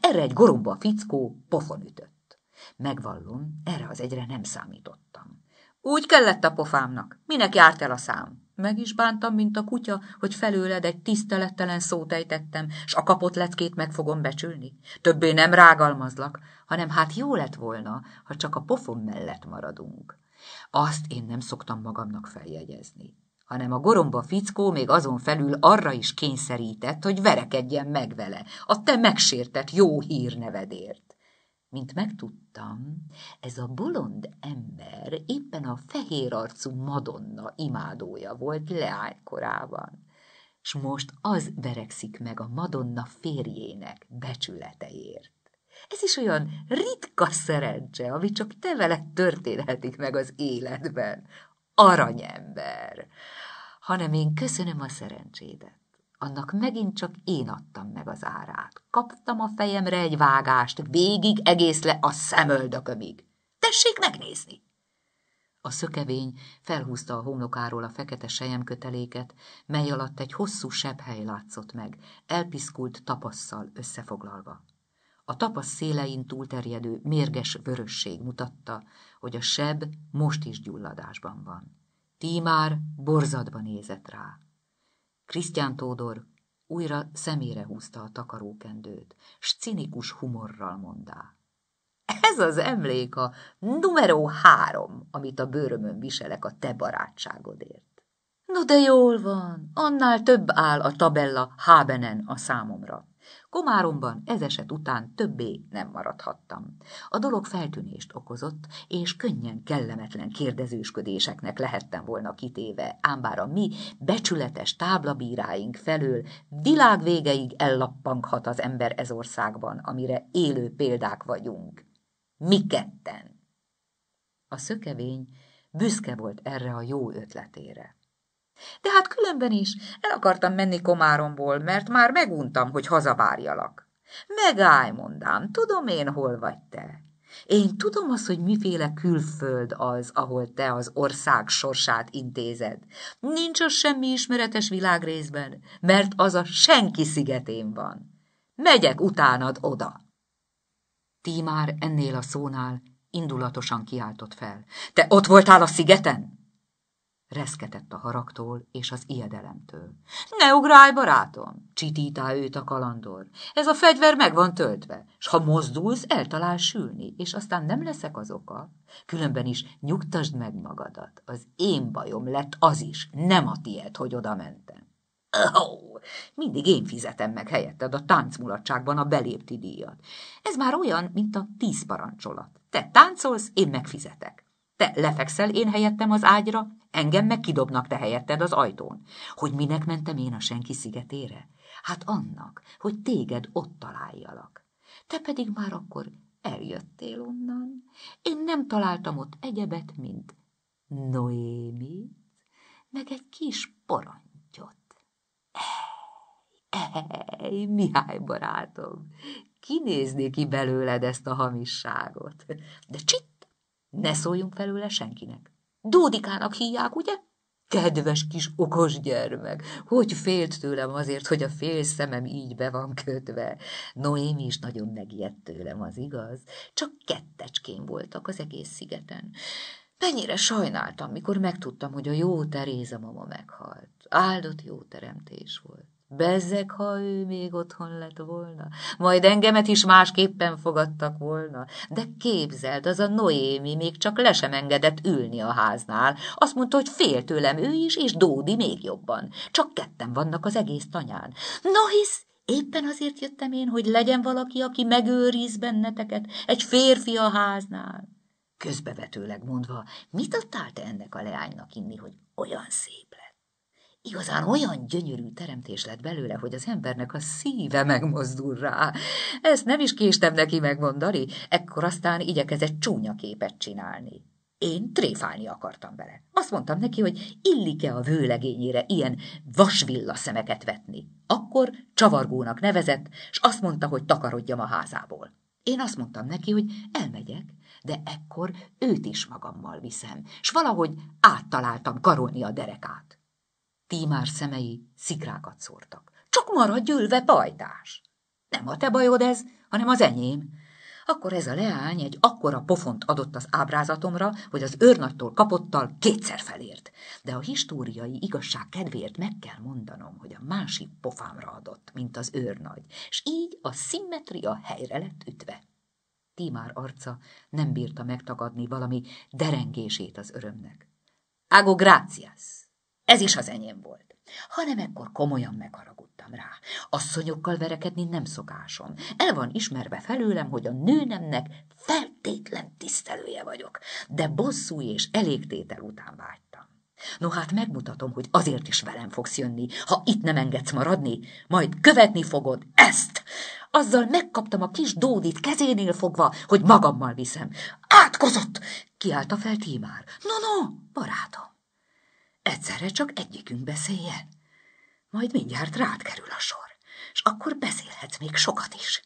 Erre egy goromba fickó pofon ütött. Megvallom, erre az egyre nem számítottam. Úgy kellett a pofámnak, minek járt el a szám? Meg is bántam, mint a kutya, hogy felőled egy tisztelettelen szót ejtettem, s a kapott leckét meg fogom becsülni. Többé nem rágalmazlak, hanem hát jó lett volna, ha csak a pofon mellett maradunk. Azt én nem szoktam magamnak feljegyezni hanem a goromba fickó még azon felül arra is kényszerített, hogy verekedjen meg vele, a te megsértett jó hírnevedért. Mint megtudtam, ez a bolond ember éppen a fehér arcú Madonna imádója volt leánykorában, s most az verekszik meg a Madonna férjének becsületeért. Ez is olyan ritka szerencse, ami csak te veled történhetik meg az életben. Aranyember! Hanem én köszönöm a szerencsédet annak megint csak én adtam meg az árát. Kaptam a fejemre egy vágást, végig egész le a szemöldökömig. Tessék megnézni! A szökevény felhúzta a homlokáról a fekete sejemköteléket, mely alatt egy hosszú hely látszott meg, elpiszkult tapasszal összefoglalva. A tapasz szélein túlterjedő mérges vörösség mutatta, hogy a seb most is gyulladásban van. Tímár borzadva nézett rá. Krisztián Tódor újra szemére húzta a takarókendőt, s cinikus humorral mondá. Ez az emlék a numero három, amit a bőrömön viselek a te barátságodért. No de jól van, annál több áll a tabella hábenen a számomra. Komáromban ez eset után többé nem maradhattam. A dolog feltűnést okozott, és könnyen kellemetlen kérdezősködéseknek lehettem volna kitéve, ám bár a mi becsületes táblabíráink felől világvégeig ellappanghat az ember ez országban, amire élő példák vagyunk. Mi ketten! A szökevény büszke volt erre a jó ötletére. De hát különben is el akartam menni Komáromból, mert már meguntam, hogy hazavárjalak. Megállj, mondám, tudom én, hol vagy te. Én tudom azt, hogy miféle külföld az, ahol te az ország sorsát intézed. Nincs az semmi ismeretes világrészben, mert az a senki szigetén van. Megyek utánad oda. Tímár ennél a szónál indulatosan kiáltott fel. Te ott voltál a szigeten? Reszketett a haragtól és az ijedelemtől. Ne ugrálj, barátom! Csitítá őt a kalandor. Ez a fegyver meg van töltve, s ha mozdulsz, eltalál sülni, és aztán nem leszek az oka. Különben is nyugtasd meg magadat. Az én bajom lett az is, nem a tiéd, hogy oda mentem. Oh, mindig én fizetem meg helyetted a táncmulatságban a belépti díjat. Ez már olyan, mint a tíz parancsolat. Te táncolsz, én megfizetek. Te lefekszel én helyettem az ágyra, engem meg kidobnak te helyetted az ajtón. Hogy minek mentem én a senki szigetére? Hát annak, hogy téged ott találjalak. Te pedig már akkor eljöttél onnan. Én nem találtam ott egyebet, mint Noémit, meg egy kis porantyot. Ej, ej, Mihály barátom, kinézni ki belőled ezt a hamisságot. De csitt ne szóljunk felőle senkinek. Dódikának hívják, ugye? Kedves kis okos gyermek, hogy félt tőlem azért, hogy a fél szemem így be van kötve. Noémi is nagyon megijedt tőlem, az igaz? Csak kettecskén voltak az egész szigeten. Mennyire sajnáltam, mikor megtudtam, hogy a jó Teréza mama meghalt. Áldott jó teremtés volt. Bezzek, ha ő még otthon lett volna, majd engemet is másképpen fogadtak volna. De képzeld, az a Noémi még csak le sem engedett ülni a háznál. Azt mondta, hogy fél tőlem ő is, és Dódi még jobban. Csak ketten vannak az egész tanyán. No hisz, éppen azért jöttem én, hogy legyen valaki, aki megőriz benneteket, egy férfi a háznál. Közbevetőleg mondva, mit adtál te ennek a leánynak inni, hogy olyan szép Igazán olyan gyönyörű teremtés lett belőle, hogy az embernek a szíve megmozdul rá. Ezt nem is késtem neki megmondani, ekkor aztán igyekezett csúnya képet csinálni. Én tréfálni akartam vele. Azt mondtam neki, hogy illik-e a vőlegényére ilyen vasvilla szemeket vetni. Akkor csavargónak nevezett, és azt mondta, hogy takarodjam a házából. Én azt mondtam neki, hogy elmegyek, de ekkor őt is magammal viszem, s valahogy áttaláltam karolni a derekát. Tímár szemei szikrákat szórtak. Csak maradj ülve, pajtás! Nem a te bajod ez, hanem az enyém. Akkor ez a leány egy akkora pofont adott az ábrázatomra, hogy az őrnagytól kapottal kétszer felért. De a históriai igazság kedvéért meg kell mondanom, hogy a másik pofámra adott, mint az őrnagy, és így a szimmetria helyre lett ütve. Tímár arca nem bírta megtagadni valami derengését az örömnek. Ágo gracias! Ez is az enyém volt. Hanem ekkor komolyan megharagudtam rá. Asszonyokkal verekedni nem szokásom. El van ismerve felőlem, hogy a nőnemnek feltétlen tisztelője vagyok, de bosszú és elégtétel után vágytam. No hát megmutatom, hogy azért is velem fogsz jönni, ha itt nem engedsz maradni, majd követni fogod ezt. Azzal megkaptam a kis dódit kezénél fogva, hogy magammal viszem. Átkozott! Kiállta fel Tímár. No, no, barátom. Egyszerre csak egyikünk beszéljen. Majd mindjárt rád kerül a sor, és akkor beszélhetsz még sokat is.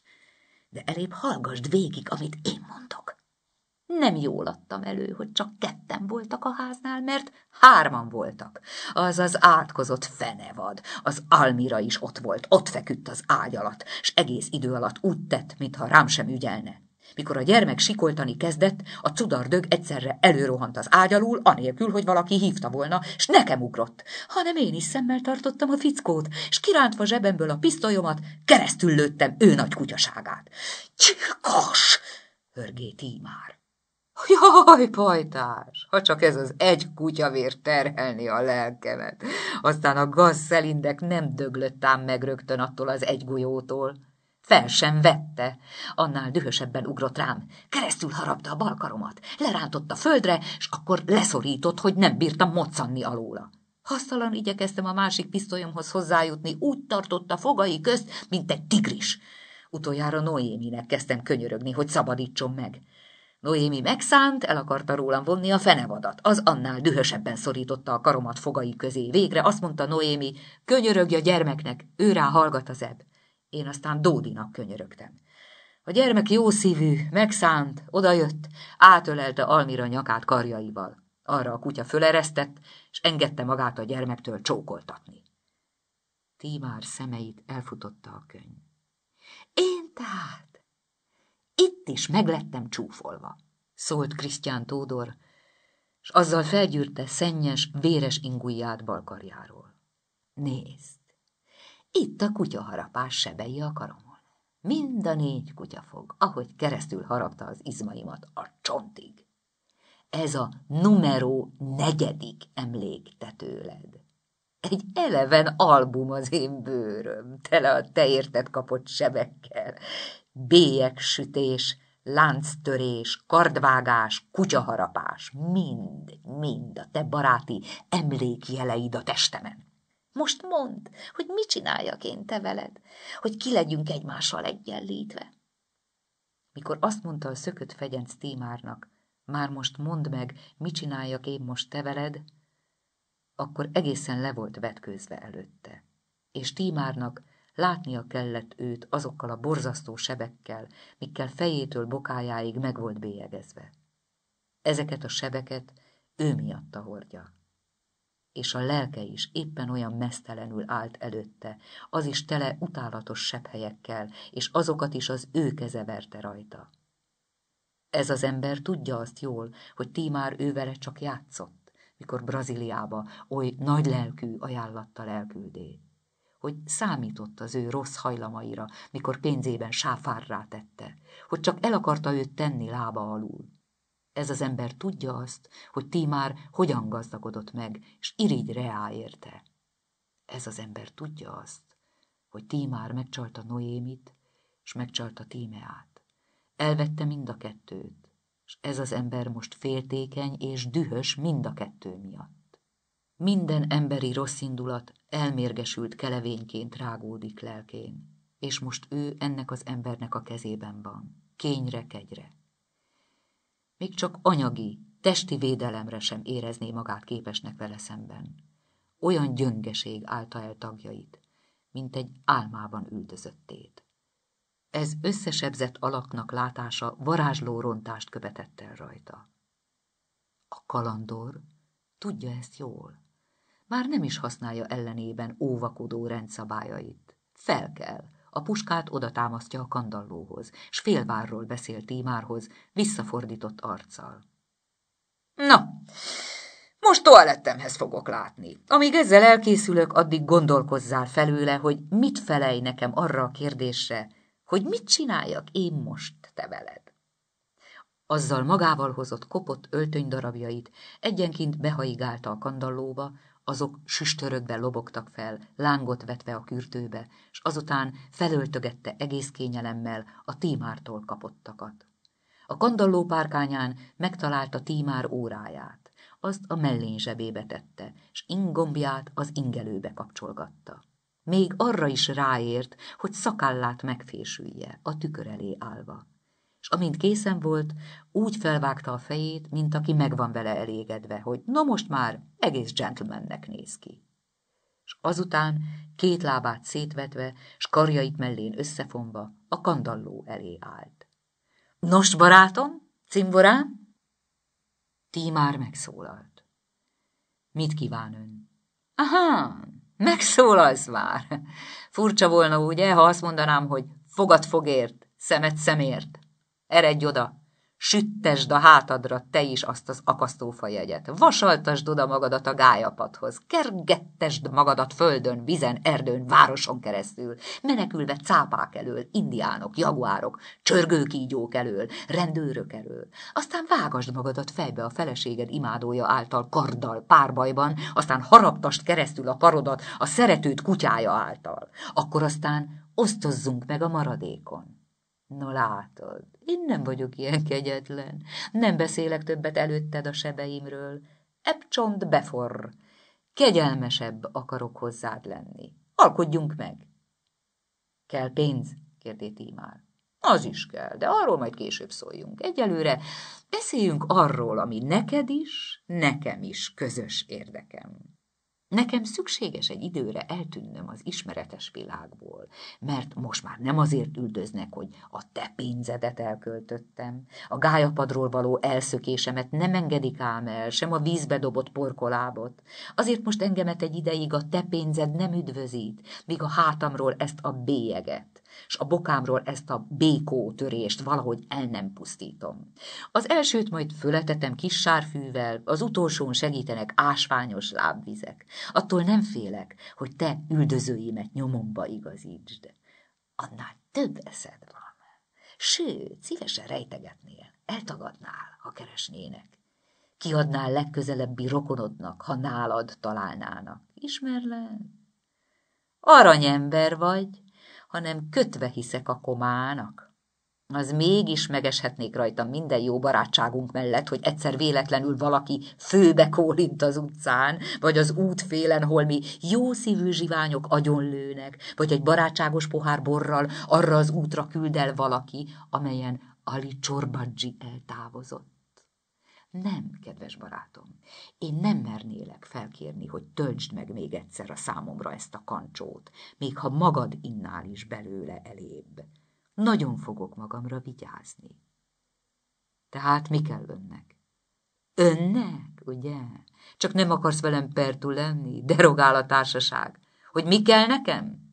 De elébb hallgasd végig, amit én mondok. Nem jól adtam elő, hogy csak ketten voltak a háznál, mert hárman voltak. Az az átkozott fenevad, az Almira is ott volt, ott feküdt az ágy alatt, s egész idő alatt úgy tett, mintha rám sem ügyelne. Mikor a gyermek sikoltani kezdett, a cudardög egyszerre előrohant az ágy alul, anélkül, hogy valaki hívta volna, s nekem ugrott, hanem én is szemmel tartottam a fickót, s kirántva zsebemből a pisztolyomat, keresztül lőttem ő nagy kutyaságát. Csirkas! hörgét már. Jaj, pajtás, ha csak ez az egy kutyavér terhelni a lelkemet, aztán a gazszelindek nem döglött ám meg rögtön attól az egy gulyótól. Fel sem vette. Annál dühösebben ugrott rám. Keresztül harapta a balkaromat, lerántott a földre, és akkor leszorított, hogy nem bírtam moccanni alóla. Hasztalan igyekeztem a másik pisztolyomhoz hozzájutni, úgy a fogai közt, mint egy tigris. Utoljára Noéminek kezdtem könyörögni, hogy szabadítson meg. Noémi megszánt, el akarta rólam vonni a fenevadat. Az annál dühösebben szorította a karomat fogai közé. Végre azt mondta Noémi, könyörögj a gyermeknek, ő rá hallgat az ebb. Én aztán Dódinak könyörögtem. A gyermek jószívű, megszánt, odajött, átölelte Almira nyakát karjaival. Arra a kutya föleresztett, és engedte magát a gyermektől csókoltatni. Tímár szemeit elfutotta a könyv. Én tehát itt is meglettem csúfolva, szólt Krisztián Tódor, és azzal felgyűrte szennyes, véres ingujját balkarjáról. Nézd! Itt a kutyaharapás sebei a karomon. Mind a négy kutyafog, ahogy keresztül harapta az izmaimat a csontig. Ez a numeró negyedik emléktetőled. Egy eleven album az én bőröm, tele a te érted kapott sebekkel. Bélyegsütés, lánctörés, kardvágás, kutyaharapás, mind, mind a te baráti emlékjeleid a testemen. Most mondd, hogy mit csináljak én te veled, hogy ki legyünk egymással egyenlítve. Mikor azt mondta a szökött fegyenc Tímárnak, már most mondd meg, mit csináljak én most te veled, akkor egészen le volt vetkőzve előtte. És Tímárnak látnia kellett őt azokkal a borzasztó sebekkel, mikkel fejétől bokájáig meg volt bélyegezve. Ezeket a sebeket ő miatta hordja és a lelke is éppen olyan mesztelenül állt előtte, az is tele utálatos sebhelyekkel, és azokat is az ő keze verte rajta. Ez az ember tudja azt jól, hogy ti már ővele csak játszott, mikor Brazíliába oly nagy lelkű ajánlattal elküldé, hogy számított az ő rossz hajlamaira, mikor pénzében sáfárrá tette, hogy csak el akarta őt tenni lába alul, ez az ember tudja azt, hogy ti már hogyan gazdagodott meg, és irigy reá érte. Ez az ember tudja azt, hogy ti már megcsalta Noémit, és megcsalta Tímeát. Elvette mind a kettőt, és ez az ember most féltékeny és dühös mind a kettő miatt. Minden emberi rossz indulat elmérgesült kelevényként rágódik lelkén, és most ő ennek az embernek a kezében van, kényre-kegyre még csak anyagi, testi védelemre sem érezné magát képesnek vele szemben. Olyan gyöngeség állta el tagjait, mint egy álmában üldözöttét. Ez összesebzett alaknak látása varázsló rontást követett el rajta. A kalandor tudja ezt jól. Már nem is használja ellenében óvakodó rendszabályait. Fel kell, a puskát odatámasztja a kandallóhoz, s félvárról beszél Tímárhoz, visszafordított arccal. Na, most toalettemhez fogok látni. Amíg ezzel elkészülök, addig gondolkozzál felőle, hogy mit felej nekem arra a kérdésre, hogy mit csináljak én most te veled. Azzal magával hozott kopott öltöny darabjait egyenként behaigálta a kandallóba, azok süstörökbe lobogtak fel, lángot vetve a kürtőbe, és azután felöltögette egész kényelemmel a tímártól kapottakat. A kandalló párkányán megtalálta tímár óráját, azt a mellén zsebébe tette, és ingombját az ingelőbe kapcsolgatta. Még arra is ráért, hogy szakállát megfésülje a tükör elé állva és amint készen volt, úgy felvágta a fejét, mint aki megvan vele elégedve, hogy na most már egész gentlemannek néz ki. És azután két lábát szétvetve, s karjait mellén összefonva a kandalló elé állt. Nos, barátom, cimborám? Ti már megszólalt. Mit kíván ön? Aha, megszólalsz már. Furcsa volna, ugye, ha azt mondanám, hogy fogad fogért, szemet szemért. Eredj oda! Süttesd a hátadra te is azt az akasztófajegyet. Vasaltasd oda magadat a gályapadhoz. Kergettesd magadat földön, vizen, erdőn, városon keresztül. Menekülve cápák elől, indiánok, jaguárok, csörgőkígyók elől, rendőrök elől. Aztán vágasd magadat fejbe a feleséged imádója által karddal, párbajban, aztán haraptast keresztül a karodat a szeretőd kutyája által. Akkor aztán osztozzunk meg a maradékon. No látod, én nem vagyok ilyen kegyetlen. Nem beszélek többet előtted a sebeimről. csont beforr. Kegyelmesebb akarok hozzád lenni. Alkodjunk meg. Kell pénz? kérdé Tímár. Az is kell, de arról majd később szóljunk. Egyelőre beszéljünk arról, ami neked is, nekem is közös érdekem. Nekem szükséges egy időre eltűnnöm az ismeretes világból, mert most már nem azért üldöznek, hogy a te pénzedet elköltöttem, a gályapadról való elszökésemet nem engedik ám el, sem a vízbe dobott porkolábot. Azért most engemet egy ideig a te pénzed nem üdvözít, míg a hátamról ezt a bélyeget és a bokámról ezt a békó törést valahogy el nem pusztítom. Az elsőt majd föletetem kis sárfűvel, az utolsón segítenek ásványos lábvizek. Attól nem félek, hogy te üldözőimet nyomomba igazítsd. Annál több eszed van. Sőt, szívesen rejtegetnél, eltagadnál, ha keresnének. Kiadnál legközelebbi rokonodnak, ha nálad találnának. Ismerlek? Aranyember vagy, hanem kötve hiszek a komának. Az mégis megeshetnék rajta minden jó barátságunk mellett, hogy egyszer véletlenül valaki főbe kólint az utcán, vagy az útfélen holmi szívű zsiványok agyonlőnek, vagy egy barátságos pohár borral arra az útra küld el valaki, amelyen Ali Csorbadzsi eltávozott. Nem, kedves barátom, én nem mernélek felkérni, hogy töltsd meg még egyszer a számomra ezt a kancsót, még ha magad innál is belőle elébb. Nagyon fogok magamra vigyázni. Tehát mi kell önnek? Önnek, ugye? Csak nem akarsz velem pertú lenni, derogál a társaság. Hogy mi kell nekem?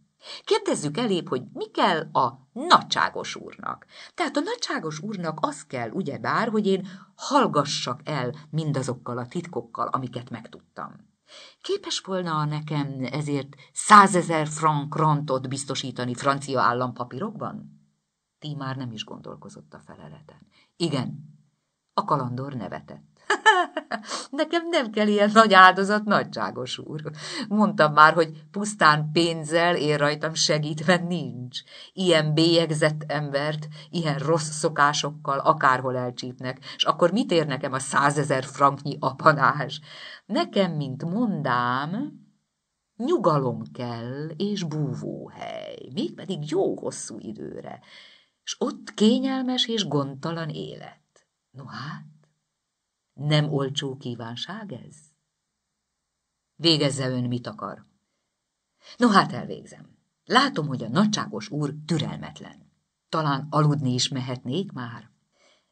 Kérdezzük elébb, hogy mi kell a nagyságos úrnak. Tehát a nagyságos úrnak az kell, ugyebár, hogy én hallgassak el mindazokkal a titkokkal, amiket megtudtam. Képes volna nekem ezért százezer frank rantot biztosítani francia állampapírokban? Ti már nem is gondolkozott a feleleten. Igen, a kalandor nevetett. Nekem nem kell ilyen nagy áldozat, nagyságos úr. Mondtam már, hogy pusztán pénzzel ér rajtam segítve nincs. Ilyen bélyegzett embert, ilyen rossz szokásokkal akárhol elcsípnek, és akkor mit ér nekem a százezer franknyi apanás? Nekem, mint mondám, nyugalom kell és búvóhely, mégpedig jó hosszú időre, és ott kényelmes és gondtalan élet. No hát, nem olcsó kívánság ez? Végezze ön, mit akar. No hát elvégzem. Látom, hogy a nagyságos úr türelmetlen. Talán aludni is mehetnék már.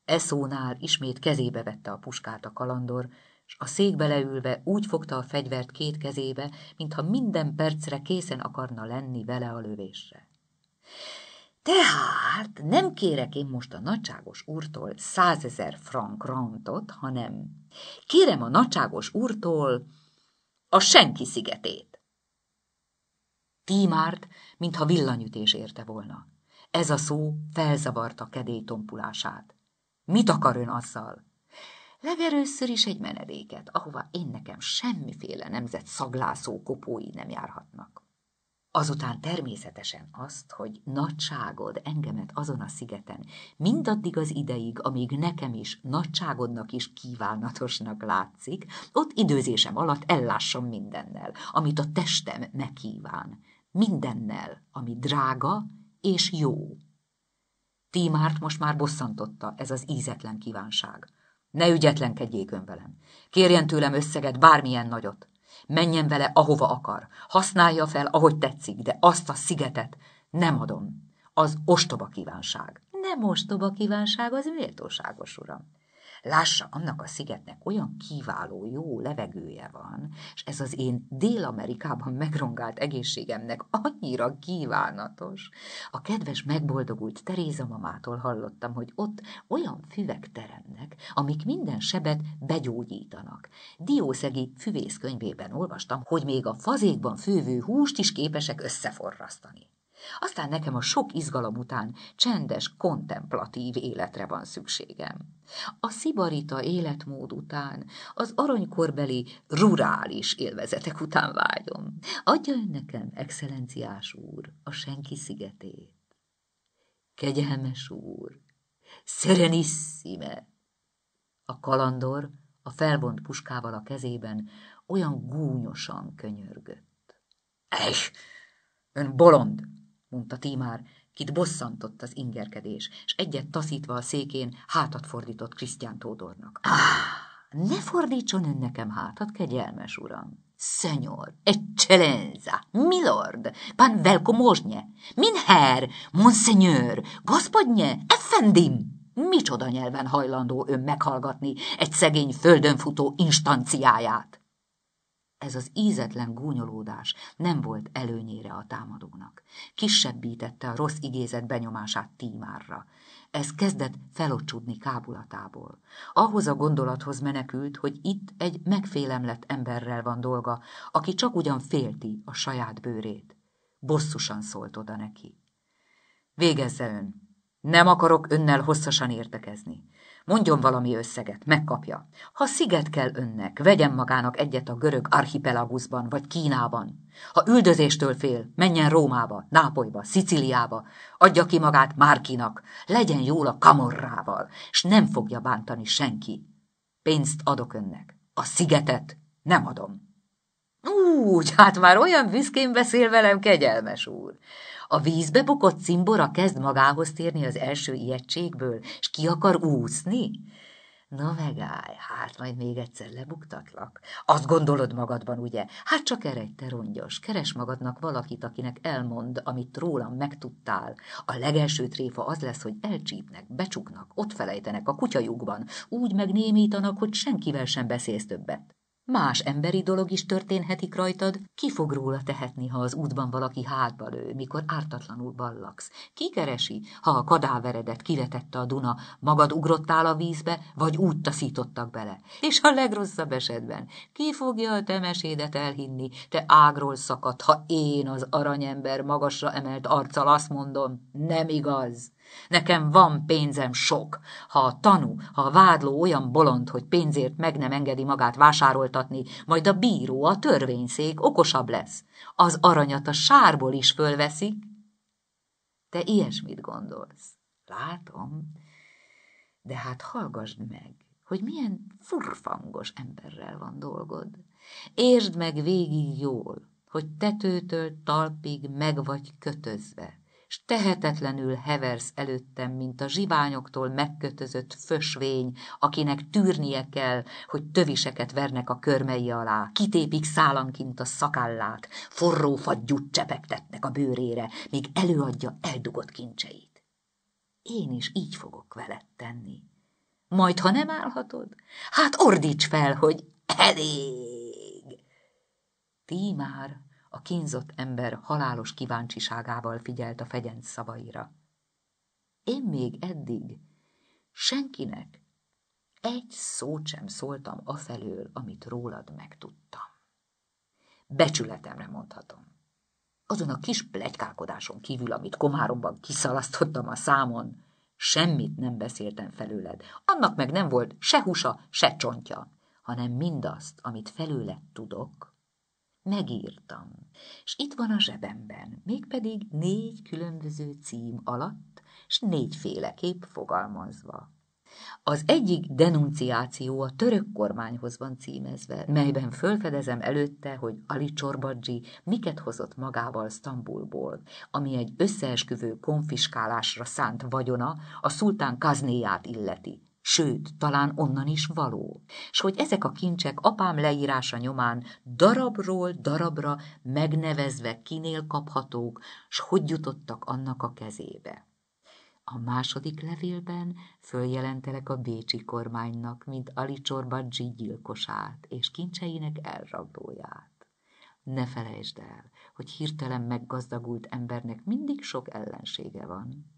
E szónál ismét kezébe vette a puskát a kalandor, s a székbe leülve úgy fogta a fegyvert két kezébe, mintha minden percre készen akarna lenni vele a lövésre. Tehát nem kérek én most a nagyságos úrtól százezer frank rantot, hanem kérem a nagyságos úrtól a senki szigetét. Tímárt, mintha villanyütés érte volna. Ez a szó felzavarta kedély tompulását. Mit akar ön azzal? Legerőször is egy menedéket, ahova én nekem semmiféle nemzet szaglászó kopói nem járhatnak. Azután természetesen azt, hogy nagyságod engemet azon a szigeten, mindaddig az ideig, amíg nekem is nagyságodnak is kívánatosnak látszik, ott időzésem alatt ellássam mindennel, amit a testem megkíván, mindennel, ami drága és jó. Tímárt most már bosszantotta ez az ízetlen kívánság. Ne ügyetlenkedjék ön velem. Kérjen tőlem összeget bármilyen nagyot menjen vele ahova akar, használja fel, ahogy tetszik, de azt a szigetet nem adom. Az ostoba kívánság. Nem ostoba kívánság, az méltóságos, uram. Lássa, annak a szigetnek olyan kiváló jó levegője van, és ez az én Dél-Amerikában megrongált egészségemnek annyira kívánatos. A kedves megboldogult Teréza mamától hallottam, hogy ott olyan füvek teremnek, amik minden sebet begyógyítanak. Diószegi füvészkönyvében olvastam, hogy még a fazékban fővő húst is képesek összeforrasztani. Aztán nekem a sok izgalom után csendes, kontemplatív életre van szükségem. A szibarita életmód után, az aranykorbeli rurális élvezetek után vágyom. Adja ön nekem, excellenciás úr, a senki szigetét. Kegyelmes úr, szerenisszime! A kalandor a felbont puskával a kezében olyan gúnyosan könyörgött. Eh, ön bolond, mondta Tímár, kit bosszantott az ingerkedés, és egyet taszítva a székén hátat fordított Krisztián Tódornak. Ah! ne fordítson ön nekem hátat, kegyelmes uram! Szenyor, eccellenza, milord, pan velkomozsnye, minher, monszenyőr, gospodnye, effendim! Micsoda nyelven hajlandó ön meghallgatni egy szegény földönfutó instanciáját? Ez az ízetlen gúnyolódás nem volt előnyére a támadónak. Kisebbítette a rossz igézet benyomását tímárra. Ez kezdett felocsudni kábulatából. Ahhoz a gondolathoz menekült, hogy itt egy megfélemlett emberrel van dolga, aki csak ugyan félti a saját bőrét. Bosszusan szólt oda neki. Végezze ön! Nem akarok önnel hosszasan értekezni. Mondjon valami összeget, megkapja. Ha sziget kell önnek, vegyen magának egyet a görög archipelaguszban vagy Kínában. Ha üldözéstől fél, menjen Rómába, Nápolyba, Sziciliába, adja ki magát Márkinak, legyen jól a kamorrával, és nem fogja bántani senki. Pénzt adok önnek, a szigetet nem adom. Úgy, hát már olyan büszkén beszél velem, kegyelmes úr. A vízbe bukott cimbora kezd magához térni az első ijegységből, és ki akar úszni? Na megállj, hát majd még egyszer lebuktatlak. Azt gondolod magadban, ugye? Hát csak erre egy te rongyos. Keres magadnak valakit, akinek elmond, amit rólam megtudtál. A legelső tréfa az lesz, hogy elcsípnek, becsuknak, ott felejtenek a kutyajukban. Úgy megnémítanak, hogy senkivel sem beszélsz többet. Más emberi dolog is történhetik rajtad, ki fog róla tehetni, ha az útban valaki hátba lő, mikor ártatlanul ballaksz? Ki keresi, ha a kadáveredet kivetette a Duna, magad ugrottál a vízbe, vagy úgy taszítottak bele? És a legrosszabb esetben, ki fogja a temesédet elhinni, te ágról szakadt, ha én az aranyember magasra emelt arccal azt mondom, nem igaz? Nekem van pénzem sok. Ha a tanú, ha a vádló olyan bolond, hogy pénzért meg nem engedi magát vásároltatni, majd a bíró, a törvényszék okosabb lesz. Az aranyat a sárból is fölveszik. Te ilyesmit gondolsz. Látom. De hát hallgasd meg, hogy milyen furfangos emberrel van dolgod. Értsd meg végig jól, hogy tetőtől talpig meg vagy kötözve s tehetetlenül heversz előttem, mint a zsiványoktól megkötözött fösvény, akinek tűrnie kell, hogy töviseket vernek a körmei alá, kitépik szálankint a szakállát, forró fagyút csepegtetnek a bőrére, míg előadja eldugott kincseit. Én is így fogok veled tenni. Majd, ha nem állhatod, hát ordíts fel, hogy elég! Ti már a kínzott ember halálos kíváncsiságával figyelt a fegyenc szavaira. Én még eddig senkinek egy szót sem szóltam afelől, amit rólad megtudtam. Becsületemre mondhatom. Azon a kis plegykálkodáson kívül, amit komáromban kiszalasztottam a számon, semmit nem beszéltem felőled. Annak meg nem volt se húsa, se csontja, hanem mindazt, amit felőled tudok, Megírtam. És itt van a zsebemben, mégpedig négy különböző cím alatt, és négyféle kép fogalmazva. Az egyik denunciáció a török kormányhoz van címezve, melyben fölfedezem előtte, hogy Ali Csorbadzsi miket hozott magával Sztambulból, ami egy összeesküvő konfiskálásra szánt vagyona a szultán kaznéját illeti, sőt, talán onnan is való, s hogy ezek a kincsek apám leírása nyomán darabról darabra megnevezve kinél kaphatók, s hogy jutottak annak a kezébe. A második levélben följelentelek a bécsi kormánynak, mint Ali Csorbadzsi gyilkosát és kincseinek elrablóját. Ne felejtsd el, hogy hirtelen meggazdagult embernek mindig sok ellensége van.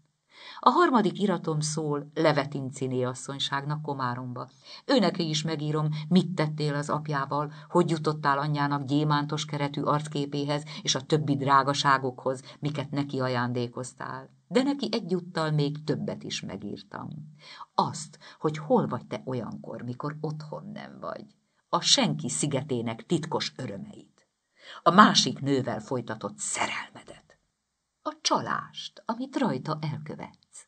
A harmadik iratom szól Levetinciné asszonyságnak Komáromba. Őneki is megírom, mit tettél az apjával, hogy jutottál anyjának gyémántos keretű arcképéhez és a többi drágaságokhoz, miket neki ajándékoztál. De neki egyúttal még többet is megírtam. Azt, hogy hol vagy te olyankor, mikor otthon nem vagy. A senki szigetének titkos örömeit. A másik nővel folytatott szerelmedet a csalást, amit rajta elkövetsz.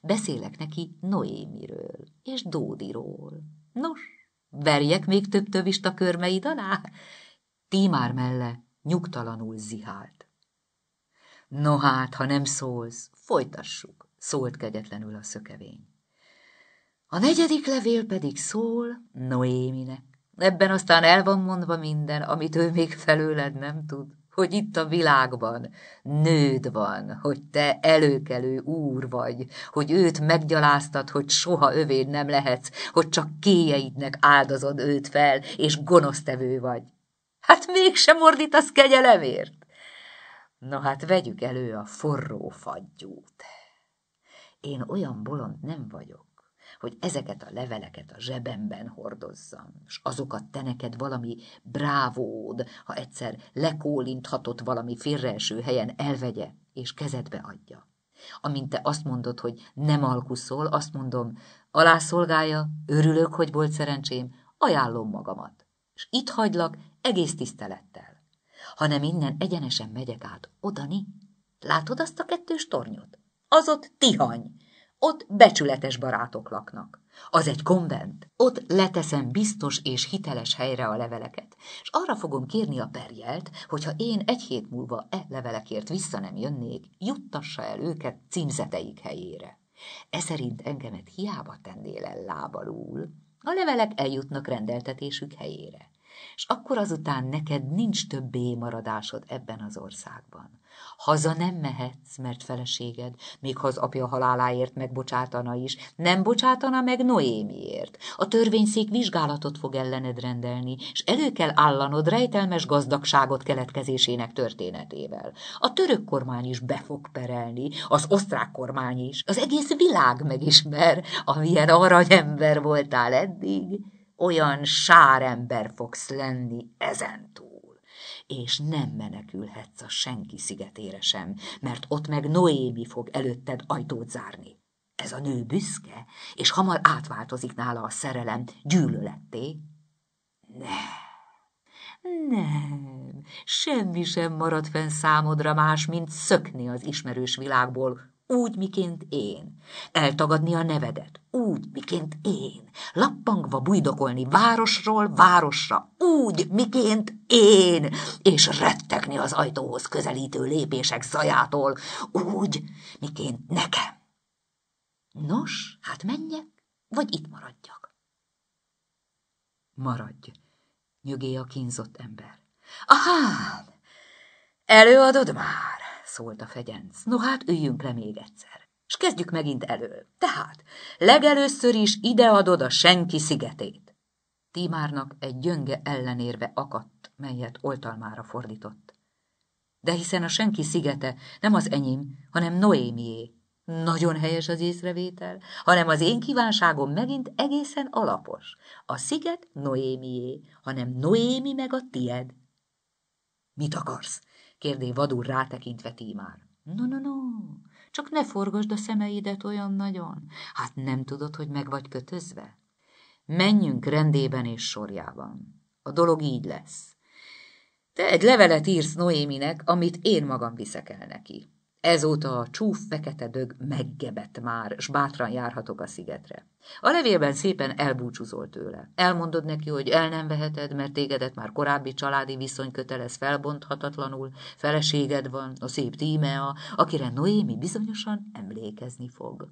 Beszélek neki Noémiről és Dódiról. Nos, verjek még több tövist a körmeid alá? Tímár melle nyugtalanul zihált. No hát, ha nem szólsz, folytassuk, szólt kegyetlenül a szökevény. A negyedik levél pedig szól Noéminek. Ebben aztán el van mondva minden, amit ő még felőled nem tud hogy itt a világban nőd van, hogy te előkelő úr vagy, hogy őt meggyaláztad, hogy soha övéd nem lehetsz, hogy csak kéjeidnek áldozod őt fel, és gonosztevő vagy. Hát mégsem ordítasz kegyelemért. Na hát vegyük elő a forró fagyút. Én olyan bolond nem vagyok, hogy ezeket a leveleket a zsebemben hordozzam, és azokat te neked valami brávód, ha egyszer lekólinthatott valami félreeső helyen elvegye és kezedbe adja. Amint te azt mondod, hogy nem alkuszol, azt mondom, alászolgálja, örülök, hogy volt szerencsém, ajánlom magamat, és itt hagylak egész tisztelettel hanem innen egyenesen megyek át odani. Látod azt a kettős tornyot? Az ott tihany, ott becsületes barátok laknak. Az egy konvent. Ott leteszem biztos és hiteles helyre a leveleket, és arra fogom kérni a perjelt, hogyha én egy hét múlva e levelekért vissza nem jönnék, juttassa el őket címzeteik helyére. E szerint engemet hiába tennél el lábalul, a levelek eljutnak rendeltetésük helyére. És akkor azután neked nincs többé maradásod ebben az országban. Haza nem mehetsz, mert feleséged, még ha az apja haláláért megbocsátana is, nem bocsátana meg Noémiért. A törvényszék vizsgálatot fog ellened rendelni, és elő kell állanod rejtelmes gazdagságot keletkezésének történetével. A török kormány is be fog perelni, az osztrák kormány is, az egész világ megismer, amilyen aranyember voltál eddig, olyan sárember fogsz lenni ezentúl és nem menekülhetsz a senki szigetére sem, mert ott meg Noémi fog előtted ajtót zárni. Ez a nő büszke, és hamar átváltozik nála a szerelem gyűlöletté. Ne! Nem, semmi sem marad fenn számodra más, mint szökni az ismerős világból, úgy, miként én, eltagadni a nevedet, úgy, miként én, lappangva bujdokolni városról városra, úgy, miként én, és rettegni az ajtóhoz közelítő lépések zajától, úgy, miként nekem. Nos, hát menjek, vagy itt maradjak? Maradj, nyögé a kínzott ember. Aha, előadod már! szólt a fegyenc. No hát, üljünk le még egyszer. És kezdjük megint elő. Tehát, legelőször is ideadod a senki szigetét. Tímárnak egy gyönge ellenérve akadt, melyet oltalmára fordított. De hiszen a senki szigete nem az enyém, hanem Noémié. Nagyon helyes az észrevétel, hanem az én kívánságom megint egészen alapos. A sziget Noémié, hanem Noémi meg a tied. Mit akarsz? kérdé vadul rátekintve Tímár. No, no, no, csak ne forgasd a szemeidet olyan nagyon. Hát nem tudod, hogy meg vagy kötözve? Menjünk rendében és sorjában. A dolog így lesz. Te egy levelet írsz Noéminek, amit én magam viszek el neki. Ezóta a csúf fekete dög meggebett már, s bátran járhatok a szigetre. A levélben szépen elbúcsúzol tőle. Elmondod neki, hogy el nem veheted, mert tégedet már korábbi családi viszony kötelez felbonthatatlanul, feleséged van, a szép tímea, akire Noémi bizonyosan emlékezni fog.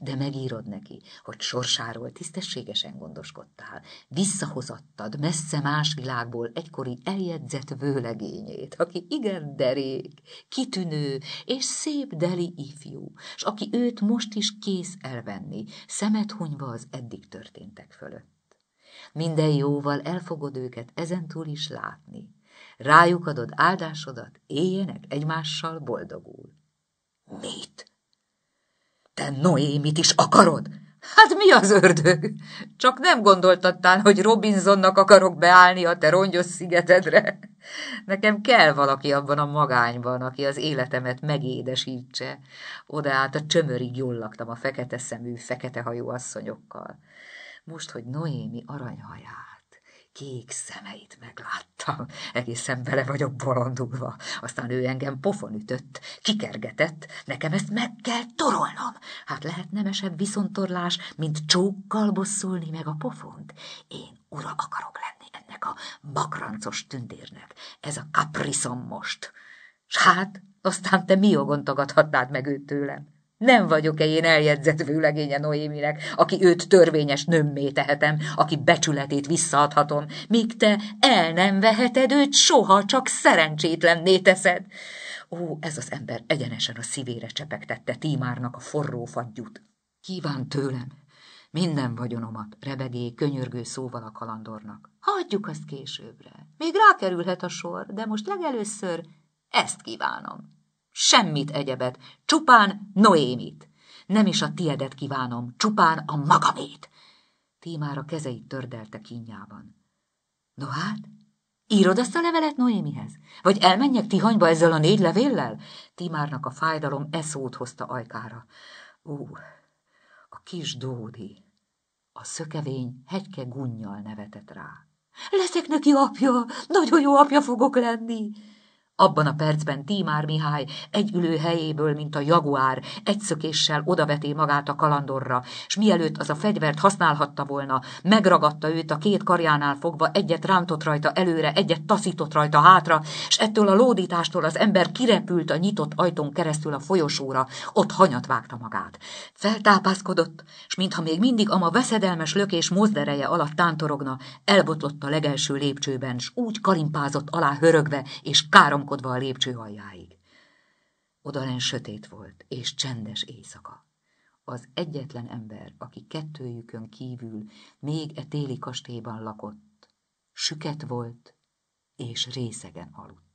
De megírod neki, hogy sorsáról tisztességesen gondoskodtál, visszahozattad messze más világból egykori eljegyzett vőlegényét, aki igen derék, kitűnő és szép deli ifjú, és aki őt most is kész elvenni, szemet huny bizonyba az eddig történtek fölött. Minden jóval elfogod őket ezentúl is látni. Rájuk adod áldásodat, éljenek egymással boldogul. Mit? Te Noémit is akarod? Hát mi az ördög? Csak nem gondoltattál, hogy Robinsonnak akarok beállni a te rongyos szigetedre? Nekem kell valaki abban a magányban, aki az életemet megédesítse. Odaállt a csömörig jól laktam a fekete szemű, fekete hajú asszonyokkal. Most, hogy Noémi aranyhaját kék szemeit megláttam. Egészen bele vagyok bolondulva. Aztán ő engem pofon ütött, kikergetett, nekem ezt meg kell torolnom. Hát lehet nemesebb viszontorlás, mint csókkal bosszulni meg a pofont. Én ura akarok lenni ennek a bakrancos tündérnek. Ez a kapriszom most. S hát, aztán te mi jogon tagadhatnád meg őt tőlem? Nem vagyok-e én eljegyzett vőlegénye Noéminek, aki őt törvényes nőmmé tehetem, aki becsületét visszaadhatom, míg te el nem veheted őt, soha csak szerencsétlenné teszed. Ó, ez az ember egyenesen a szívére csepegtette Tímárnak a forró fagyút. Kíván tőlem minden vagyonomat, rebegé, könyörgő szóval a kalandornak. Hagyjuk azt későbbre. Még rákerülhet a sor, de most legelőször ezt kívánom semmit egyebet, csupán Noémit. Nem is a tiedet kívánom, csupán a magamét. Tímára kezeit tördelte kínjában. No hát, írod azt a levelet Noémihez? Vagy elmenjek Tihanyba ezzel a négy levéllel? Tímárnak a fájdalom eszót hozta ajkára. Ú, a kis Dódi. A szökevény hegyke gunnyal nevetett rá. Leszek neki apja, nagyon jó apja fogok lenni. Abban a percben Tímár Mihály egy ülő helyéből, mint a jaguár, egy szökéssel odaveté magát a kalandorra, s mielőtt az a fegyvert használhatta volna, megragadta őt a két karjánál fogva, egyet rántott rajta előre, egyet taszított rajta hátra, s ettől a lódítástól az ember kirepült a nyitott ajtón keresztül a folyosóra, ott hanyat vágta magát. Feltápászkodott, s mintha még mindig ama veszedelmes lökés mozdereje alatt tántorogna, elbotlott a legelső lépcsőben, s úgy karimpázott alá hörögve és káromkodott bizakodva a lépcső aljáig. Odalen sötét volt, és csendes éjszaka. Az egyetlen ember, aki kettőjükön kívül még e téli kastélyban lakott, süket volt, és részegen aludt.